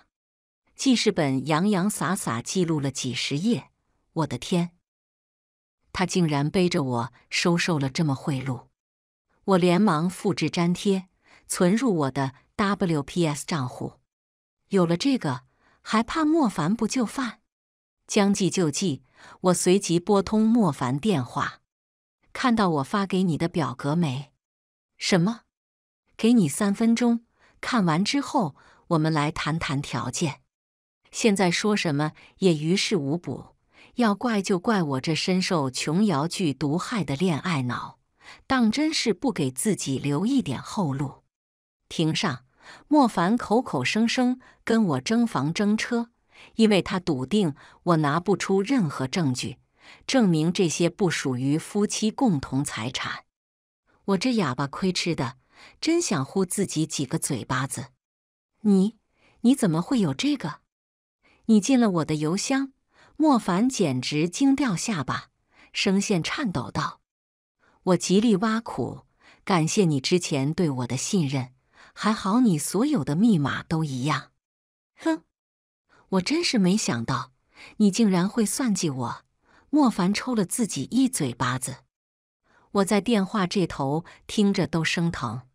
记事本洋洋洒洒记录了几十页，我的天！他竟然背着我收受了这么贿赂，我连忙复制粘贴，存入我的。WPS 账户，有了这个还怕莫凡不就范？将计就计，我随即拨通莫凡电话。看到我发给你的表格没？什么？给你三分钟，看完之后我们来谈谈条件。现在说什么也于事无补，要怪就怪我这深受琼瑶剧毒害的恋爱脑，当真是不给自己留一点后路。庭上。莫凡口口声声跟我争房争车，因为他笃定我拿不出任何证据证明这些不属于夫妻共同财产。我这哑巴亏吃的，真想呼自己几个嘴巴子！你你怎么会有这个？你进了我的邮箱！莫凡简直惊掉下巴，声线颤抖道：“我极力挖苦，感谢你之前对我的信任。”还好你所有的密码都一样，哼！我真是没想到你竟然会算计我。莫凡抽了自己一嘴巴子，我在电话这头听着都生疼。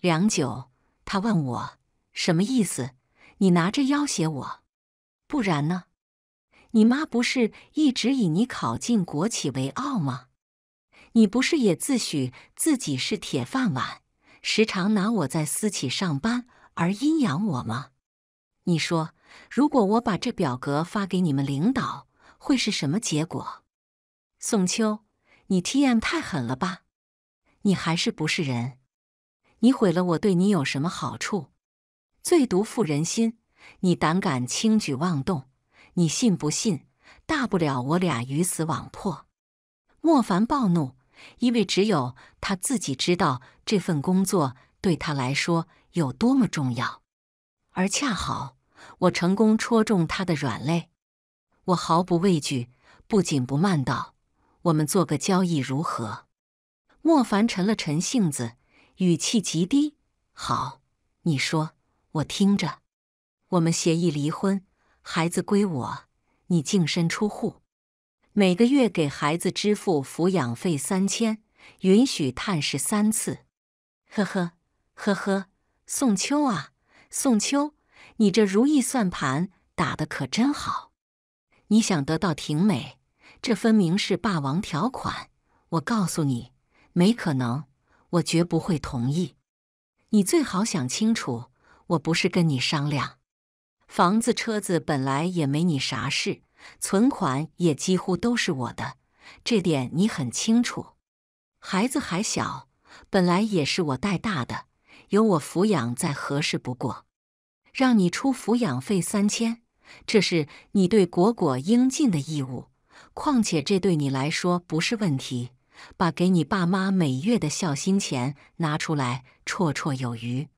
良久，他问我什么意思？你拿着要挟我？不然呢？你妈不是一直以你考进国企为傲吗？你不是也自诩自己是铁饭碗？时常拿我在私企上班而阴阳我吗？你说，如果我把这表格发给你们领导，会是什么结果？宋秋，你 TM 太狠了吧！你还是不是人？你毁了我，对你有什么好处？最毒妇人心，你胆敢轻举妄动，你信不信？大不了我俩鱼死网破！莫凡暴怒。因为只有他自己知道这份工作对他来说有多么重要，而恰好我成功戳中他的软肋。我毫不畏惧，不紧不慢道：“我们做个交易如何？”莫凡沉了沉性子，语气极低：“好，你说，我听着。我们协议离婚，孩子归我，你净身出户。”每个月给孩子支付抚养费三千，允许探视三次。呵呵呵呵，宋秋啊，宋秋，你这如意算盘打得可真好。你想得到婷美，这分明是霸王条款。我告诉你，没可能，我绝不会同意。你最好想清楚，我不是跟你商量。房子、车子本来也没你啥事。存款也几乎都是我的，这点你很清楚。孩子还小，本来也是我带大的，由我抚养再合适不过。让你出抚养费三千，这是你对果果应尽的义务。况且这对你来说不是问题，把给你爸妈每月的孝心钱拿出来绰绰有余。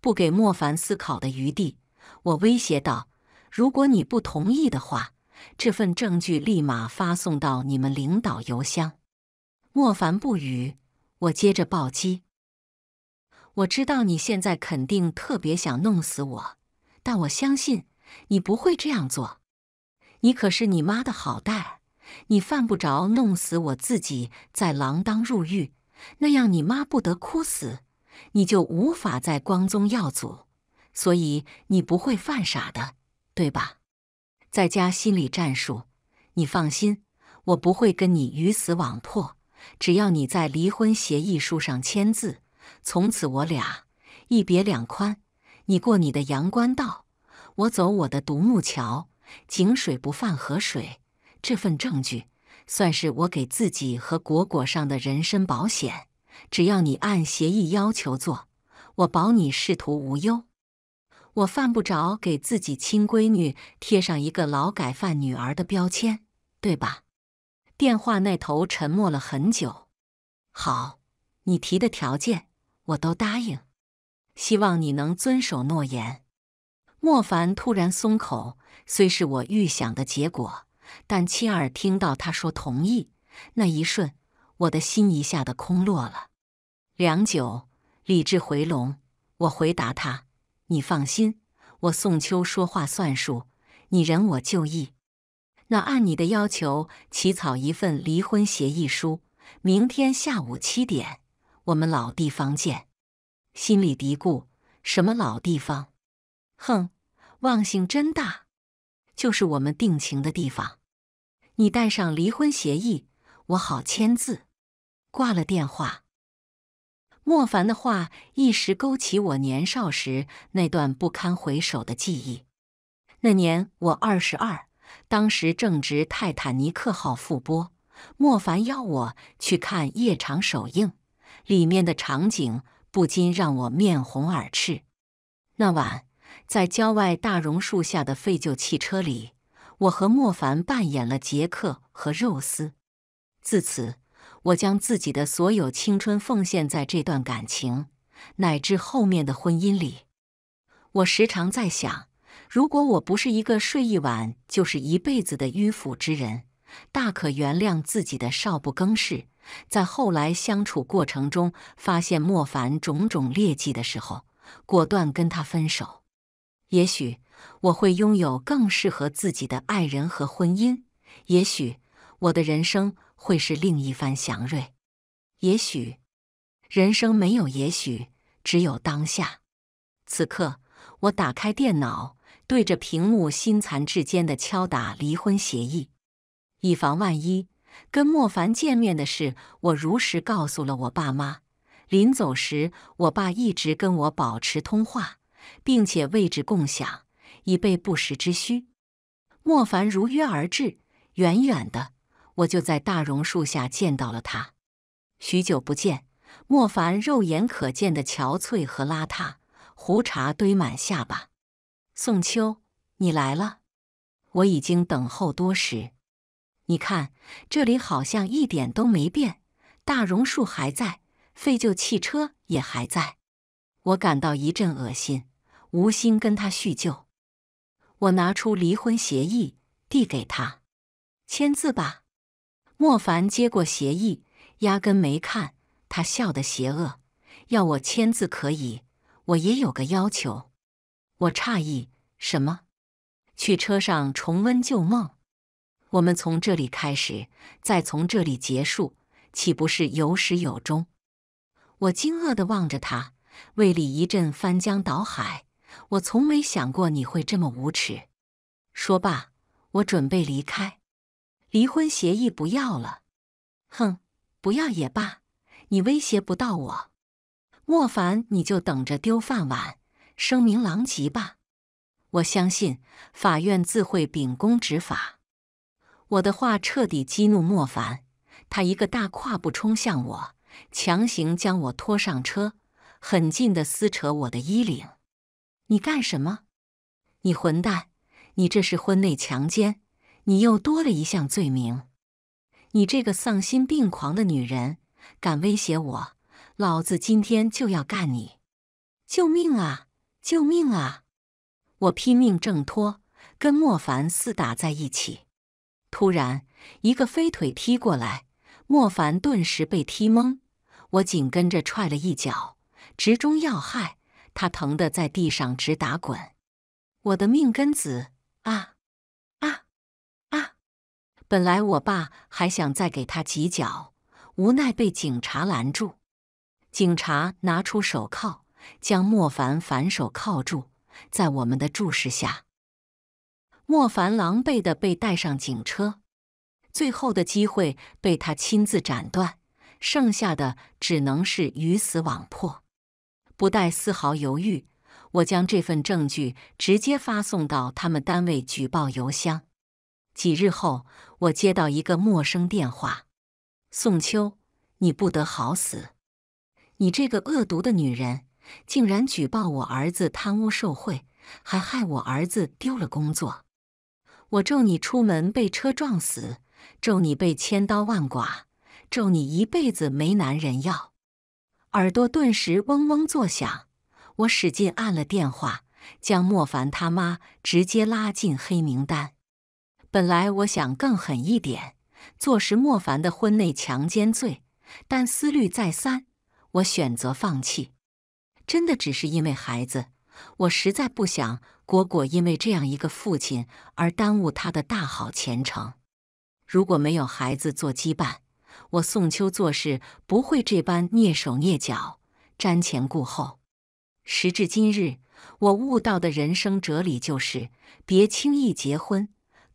不给莫凡思考的余地，我威胁道：“如果你不同意的话。”这份证据立马发送到你们领导邮箱。莫凡不语，我接着暴击。我知道你现在肯定特别想弄死我，但我相信你不会这样做。你可是你妈的好代，你犯不着弄死我自己再锒铛入狱，那样你妈不得哭死？你就无法再光宗耀祖，所以你不会犯傻的，对吧？再加心理战术，你放心，我不会跟你鱼死网破。只要你在离婚协议书上签字，从此我俩一别两宽，你过你的阳关道，我走我的独木桥，井水不犯河水。这份证据算是我给自己和果果上的人身保险，只要你按协议要求做，我保你仕途无忧。我犯不着给自己亲闺女贴上一个劳改犯女儿的标签，对吧？电话那头沉默了很久。好，你提的条件我都答应，希望你能遵守诺言。莫凡突然松口，虽是我预想的结果，但亲耳听到他说同意那一瞬，我的心一下的空落了。良久，理智回笼，我回答他。你放心，我宋秋说话算数，你忍我就义。那按你的要求起草一份离婚协议书，明天下午七点，我们老地方见。心里嘀咕：什么老地方？哼，忘性真大。就是我们定情的地方。你带上离婚协议，我好签字。挂了电话。莫凡的话一时勾起我年少时那段不堪回首的记忆。那年我二十二，当时正值《泰坦尼克号》复播，莫凡邀我去看夜场首映，里面的场景不禁让我面红耳赤。那晚在郊外大榕树下的废旧汽车里，我和莫凡扮演了杰克和肉丝。自此。我将自己的所有青春奉献在这段感情，乃至后面的婚姻里。我时常在想，如果我不是一个睡一晚就是一辈子的迂腐之人，大可原谅自己的少不更事，在后来相处过程中发现莫凡种种劣迹的时候，果断跟他分手。也许我会拥有更适合自己的爱人和婚姻，也许我的人生。会是另一番祥瑞。也许人生没有也许，只有当下。此刻，我打开电脑，对着屏幕心残志坚的敲打离婚协议。以防万一，跟莫凡见面的事，我如实告诉了我爸妈。临走时，我爸一直跟我保持通话，并且位置共享，以备不时之需。莫凡如约而至，远远的。我就在大榕树下见到了他。许久不见，莫凡肉眼可见的憔悴和邋遢，胡茬堆满下巴。宋秋，你来了，我已经等候多时。你看，这里好像一点都没变，大榕树还在，废旧汽车也还在。我感到一阵恶心，无心跟他叙旧。我拿出离婚协议，递给他，签字吧。莫凡接过协议，压根没看。他笑得邪恶：“要我签字可以，我也有个要求。”我诧异：“什么？去车上重温旧梦？我们从这里开始，再从这里结束，岂不是有始有终？”我惊愕地望着他，胃里一阵翻江倒海。我从没想过你会这么无耻。说罢，我准备离开。离婚协议不要了，哼，不要也罢，你威胁不到我。莫凡，你就等着丢饭碗、声名狼藉吧。我相信法院自会秉公执法。我的话彻底激怒莫凡，他一个大跨步冲向我，强行将我拖上车，狠劲的撕扯我的衣领。你干什么？你混蛋！你这是婚内强奸！你又多了一项罪名！你这个丧心病狂的女人，敢威胁我，老子今天就要干你！救命啊！救命啊！我拼命挣脱，跟莫凡厮打在一起。突然，一个飞腿踢过来，莫凡顿时被踢懵。我紧跟着踹了一脚，直中要害，他疼得在地上直打滚。我的命根子啊！本来我爸还想再给他几脚，无奈被警察拦住。警察拿出手铐，将莫凡反手铐住，在我们的注视下，莫凡狼狈的被带上警车。最后的机会被他亲自斩断，剩下的只能是鱼死网破。不带丝毫犹豫，我将这份证据直接发送到他们单位举报邮箱。几日后，我接到一个陌生电话：“宋秋，你不得好死！你这个恶毒的女人，竟然举报我儿子贪污受贿，还害我儿子丢了工作！我咒你出门被车撞死，咒你被千刀万剐，咒你一辈子没男人要！”耳朵顿时嗡嗡作响，我使劲按了电话，将莫凡他妈直接拉进黑名单。本来我想更狠一点，坐实莫凡的婚内强奸罪，但思虑再三，我选择放弃。真的只是因为孩子，我实在不想果果因为这样一个父亲而耽误他的大好前程。如果没有孩子做羁绊，我宋秋做事不会这般蹑手蹑脚、瞻前顾后。时至今日，我悟到的人生哲理就是：别轻易结婚。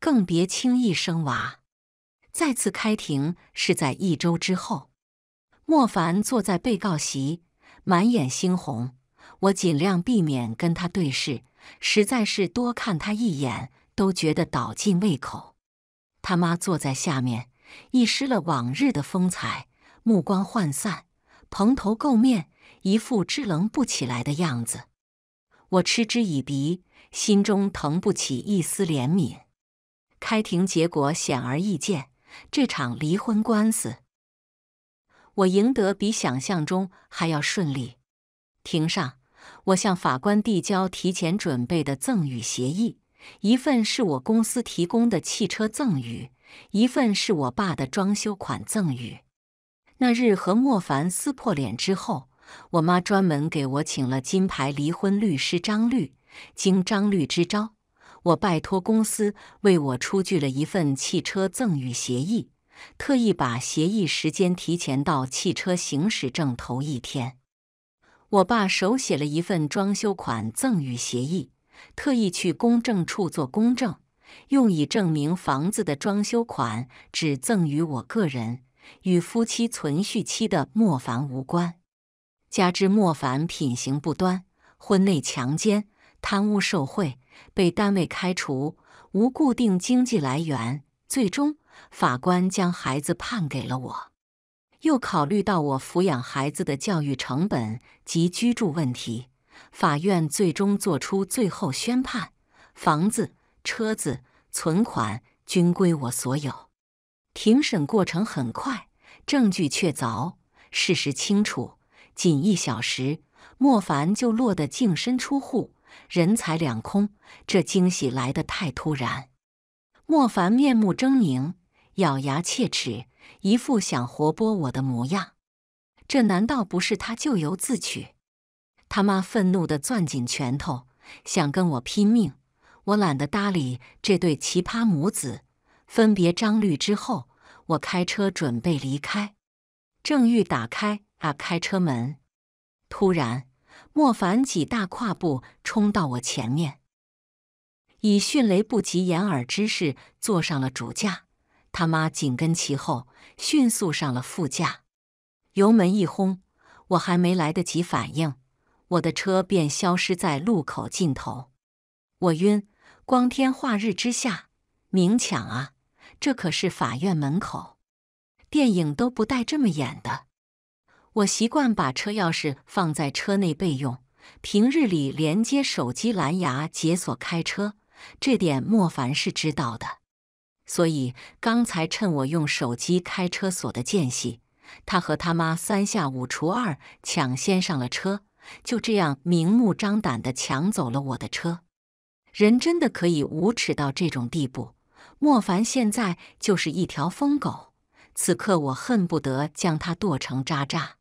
更别轻易生娃。再次开庭是在一周之后。莫凡坐在被告席，满眼猩红。我尽量避免跟他对视，实在是多看他一眼都觉得倒尽胃口。他妈坐在下面，一失了往日的风采，目光涣散，蓬头垢面，一副支棱不起来的样子。我嗤之以鼻，心中腾不起一丝怜悯。开庭结果显而易见，这场离婚官司我赢得比想象中还要顺利。庭上，我向法官递交提前准备的赠与协议，一份是我公司提供的汽车赠与，一份是我爸的装修款赠与。那日和莫凡撕破脸之后，我妈专门给我请了金牌离婚律师张律，经张律支招。我拜托公司为我出具了一份汽车赠与协议，特意把协议时间提前到汽车行驶证头一天。我爸手写了一份装修款赠与协议，特意去公证处做公证，用以证明房子的装修款只赠与我个人，与夫妻存续期的莫凡无关。加之莫凡品行不端，婚内强奸、贪污受贿。被单位开除，无固定经济来源。最终，法官将孩子判给了我。又考虑到我抚养孩子的教育成本及居住问题，法院最终作出最后宣判：房子、车子、存款均归我所有。庭审过程很快，证据确凿，事实清楚，仅一小时，莫凡就落得净身出户。人财两空，这惊喜来得太突然。莫凡面目狰狞，咬牙切齿，一副想活剥我的模样。这难道不是他咎由自取？他妈愤怒地攥紧拳头，想跟我拼命。我懒得搭理这对奇葩母子。分别张律之后，我开车准备离开，正欲打开啊，开车门，突然。莫凡几大跨步冲到我前面，以迅雷不及掩耳之势坐上了主驾，他妈紧跟其后，迅速上了副驾，油门一轰，我还没来得及反应，我的车便消失在路口尽头。我晕，光天化日之下明抢啊！这可是法院门口，电影都不带这么演的。我习惯把车钥匙放在车内备用，平日里连接手机蓝牙解锁开车，这点莫凡是知道的。所以刚才趁我用手机开车锁的间隙，他和他妈三下五除二抢先上了车，就这样明目张胆地抢走了我的车。人真的可以无耻到这种地步？莫凡现在就是一条疯狗，此刻我恨不得将他剁成渣渣。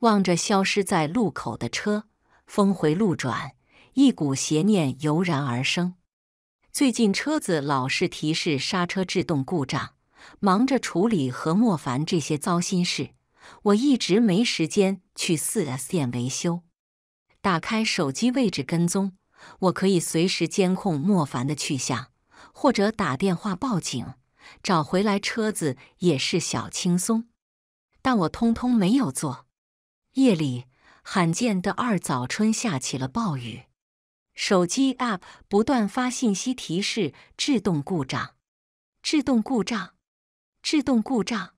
望着消失在路口的车，峰回路转，一股邪念油然而生。最近车子老是提示刹车制动故障，忙着处理和莫凡这些糟心事，我一直没时间去四 S 店维修。打开手机位置跟踪，我可以随时监控莫凡的去向，或者打电话报警，找回来车子也是小轻松。但我通通没有做。夜里，罕见的二早春下起了暴雨，手机 App 不断发信息提示制动故障，制动故障，制动故障。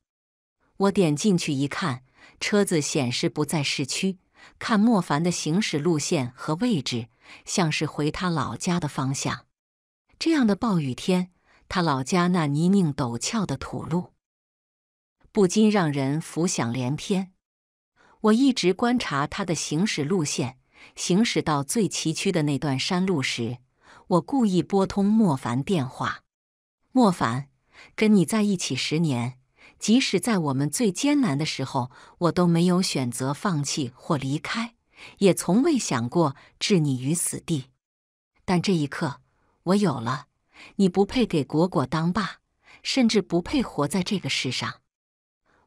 我点进去一看，车子显示不在市区。看莫凡的行驶路线和位置，像是回他老家的方向。这样的暴雨天，他老家那泥泞陡峭的土路，不禁让人浮想联翩。我一直观察他的行驶路线。行驶到最崎岖的那段山路时，我故意拨通莫凡电话。莫凡，跟你在一起十年，即使在我们最艰难的时候，我都没有选择放弃或离开，也从未想过置你于死地。但这一刻，我有了。你不配给果果当爸，甚至不配活在这个世上。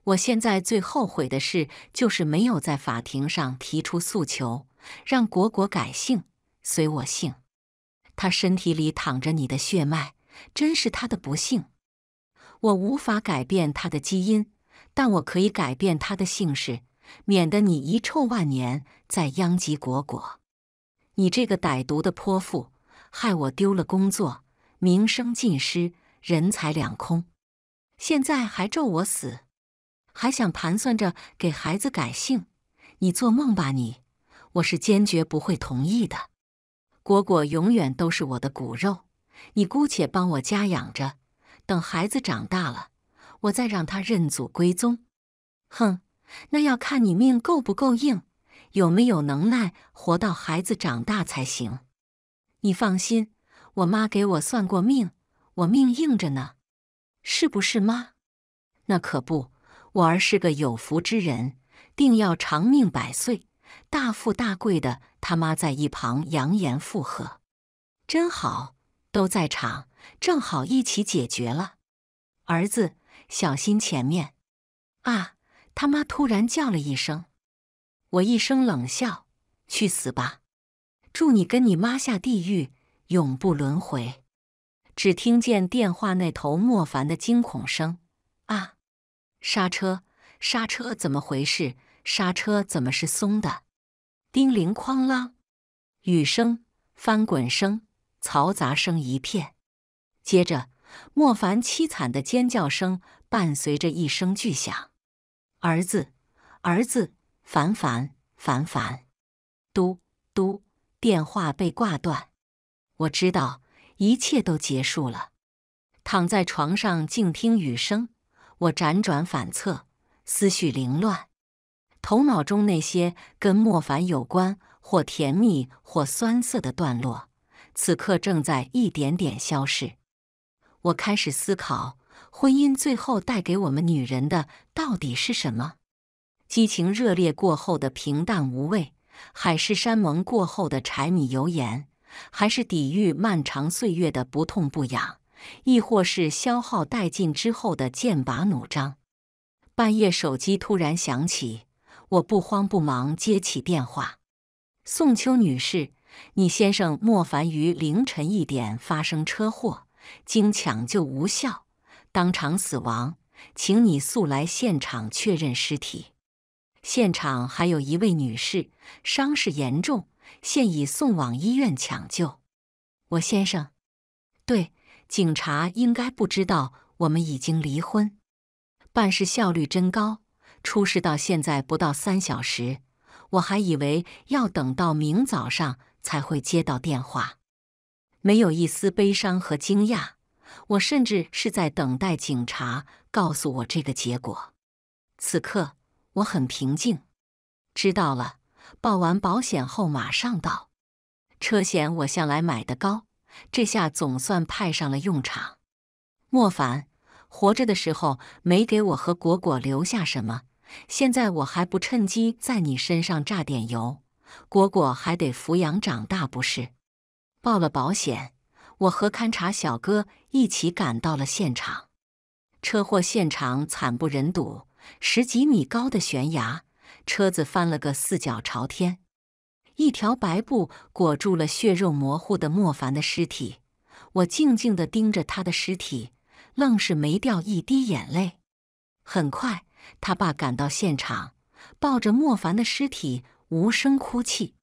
我现在最后悔的事，就是没有在法庭上提出诉求，让果果改姓，随我姓。他身体里躺着你的血脉，真是他的不幸。我无法改变他的基因，但我可以改变他的姓氏，免得你遗臭万年，再殃及果果。你这个歹毒的泼妇，害我丢了工作，名声尽失，人财两空，现在还咒我死。还想盘算着给孩子改姓？你做梦吧你！我是坚决不会同意的。果果永远都是我的骨肉，你姑且帮我家养着，等孩子长大了，我再让他认祖归宗。哼，那要看你命够不够硬，有没有能耐活到孩子长大才行。你放心，我妈给我算过命，我命硬着呢，是不是妈？那可不。我儿是个有福之人，定要长命百岁，大富大贵的。他妈在一旁扬言附和，真好，都在场，正好一起解决了。儿子，小心前面！啊！他妈突然叫了一声，我一声冷笑：“去死吧！”祝你跟你妈下地狱，永不轮回。只听见电话那头莫凡的惊恐声：“啊！”刹车，刹车，怎么回事？刹车怎么是松的？叮铃哐啷，雨声、翻滚声、嘈杂声一片。接着，莫凡凄惨的尖叫声伴随着一声巨响。儿子，儿子，凡凡，凡凡！嘟嘟，电话被挂断。我知道，一切都结束了。躺在床上，静听雨声。我辗转反侧，思绪凌乱，头脑中那些跟莫凡有关或甜蜜或酸涩的段落，此刻正在一点点消逝。我开始思考，婚姻最后带给我们女人的到底是什么？激情热烈过后的平淡无味，海誓山盟过后的柴米油盐，还是抵御漫长岁月的不痛不痒？亦或是消耗殆尽之后的剑拔弩张。半夜手机突然响起，我不慌不忙接起电话：“宋秋女士，你先生莫凡于凌晨一点发生车祸，经抢救无效，当场死亡，请你速来现场确认尸体。现场还有一位女士，伤势严重，现已送往医院抢救。我先生，对。”警察应该不知道我们已经离婚。办事效率真高，出事到现在不到三小时，我还以为要等到明早上才会接到电话。没有一丝悲伤和惊讶，我甚至是在等待警察告诉我这个结果。此刻我很平静。知道了，报完保险后马上到。车险我向来买的高。这下总算派上了用场。莫凡活着的时候没给我和果果留下什么，现在我还不趁机在你身上榨点油？果果还得抚养长大，不是？报了保险，我和勘察小哥一起赶到了现场。车祸现场惨不忍睹，十几米高的悬崖，车子翻了个四脚朝天。一条白布裹住了血肉模糊的莫凡的尸体，我静静的盯着他的尸体，愣是没掉一滴眼泪。很快，他爸赶到现场，抱着莫凡的尸体无声哭泣。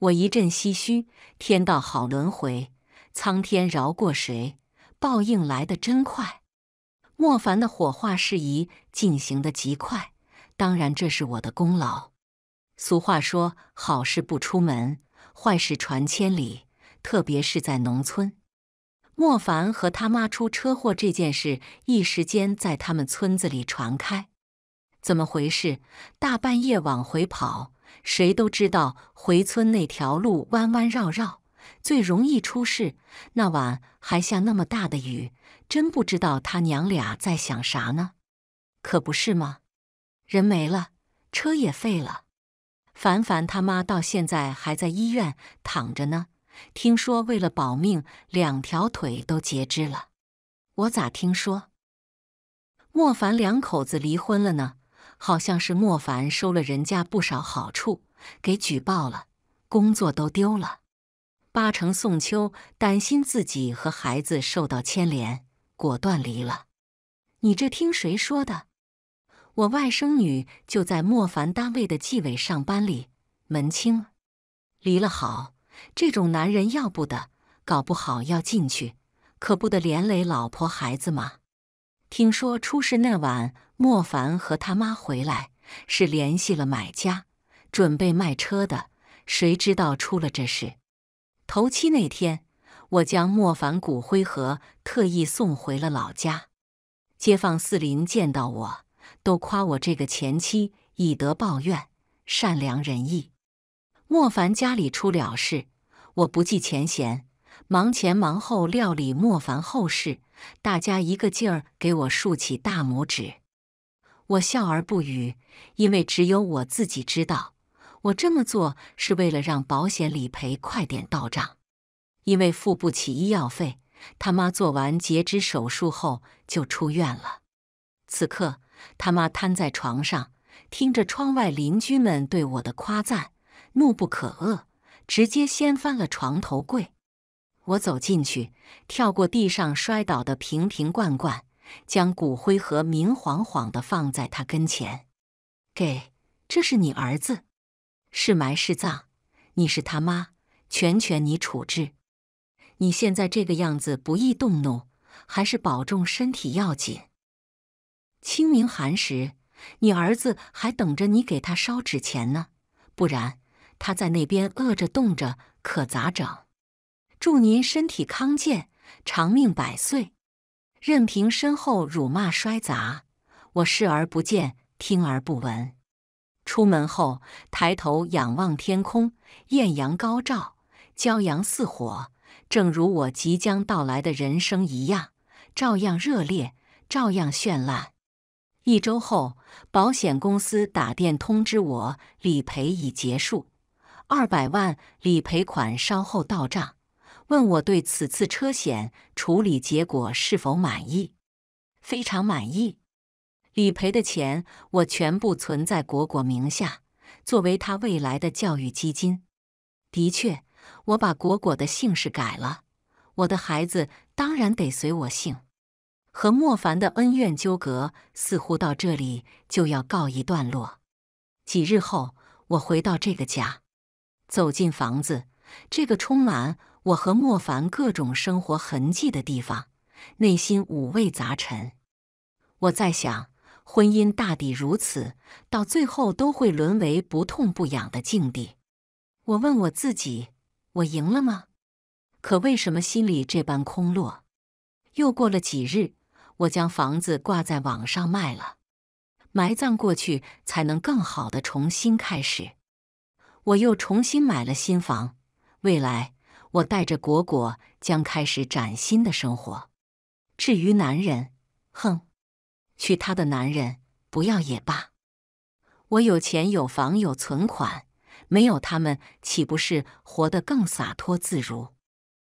我一阵唏嘘：天道好轮回，苍天饶过谁？报应来得真快。莫凡的火化事宜进行的极快，当然这是我的功劳。俗话说：“好事不出门，坏事传千里。”特别是在农村，莫凡和他妈出车祸这件事，一时间在他们村子里传开。怎么回事？大半夜往回跑，谁都知道回村那条路弯弯绕绕，最容易出事。那晚还下那么大的雨，真不知道他娘俩在想啥呢？可不是吗？人没了，车也废了。凡凡他妈到现在还在医院躺着呢，听说为了保命，两条腿都截肢了。我咋听说莫凡两口子离婚了呢？好像是莫凡收了人家不少好处，给举报了，工作都丢了。八成宋秋担心自己和孩子受到牵连，果断离了。你这听谁说的？我外甥女就在莫凡单位的纪委上班，里门清，离了好。这种男人要不得，搞不好要进去，可不得连累老婆孩子吗？听说出事那晚，莫凡和他妈回来是联系了买家，准备卖车的。谁知道出了这事？头七那天，我将莫凡骨灰盒特意送回了老家。街坊四邻见到我。都夸我这个前妻以德报怨，善良仁义。莫凡家里出了事，我不计前嫌，忙前忙后料理莫凡后事，大家一个劲儿给我竖起大拇指。我笑而不语，因为只有我自己知道，我这么做是为了让保险理赔快点到账。因为付不起医药费，他妈做完截肢手术后就出院了。此刻。他妈瘫在床上，听着窗外邻居们对我的夸赞，怒不可遏，直接掀翻了床头柜。我走进去，跳过地上摔倒的瓶瓶罐罐，将骨灰盒明晃晃地放在他跟前。给，这是你儿子，是埋是葬，你是他妈，全权你处置。你现在这个样子不易动怒，还是保重身体要紧。清明寒食，你儿子还等着你给他烧纸钱呢，不然他在那边饿着冻着可咋整？祝您身体康健，长命百岁。任凭身后辱骂摔砸，我视而不见，听而不闻。出门后抬头仰望天空，艳阳高照，骄阳似火，正如我即将到来的人生一样，照样热烈，照样绚烂。一周后，保险公司打电通知我，理赔已结束，二百万理赔款稍后到账。问我对此次车险处理结果是否满意？非常满意。理赔的钱我全部存在果果名下，作为他未来的教育基金。的确，我把果果的姓氏改了，我的孩子当然得随我姓。和莫凡的恩怨纠葛似乎到这里就要告一段落。几日后，我回到这个家，走进房子——这个充满我和莫凡各种生活痕迹的地方，内心五味杂陈。我在想，婚姻大抵如此，到最后都会沦为不痛不痒的境地。我问我自己：我赢了吗？可为什么心里这般空落？又过了几日。我将房子挂在网上卖了，埋葬过去才能更好的重新开始。我又重新买了新房，未来我带着果果将开始崭新的生活。至于男人，哼，娶他的男人不要也罢。我有钱有房有存款，没有他们岂不是活得更洒脱自如？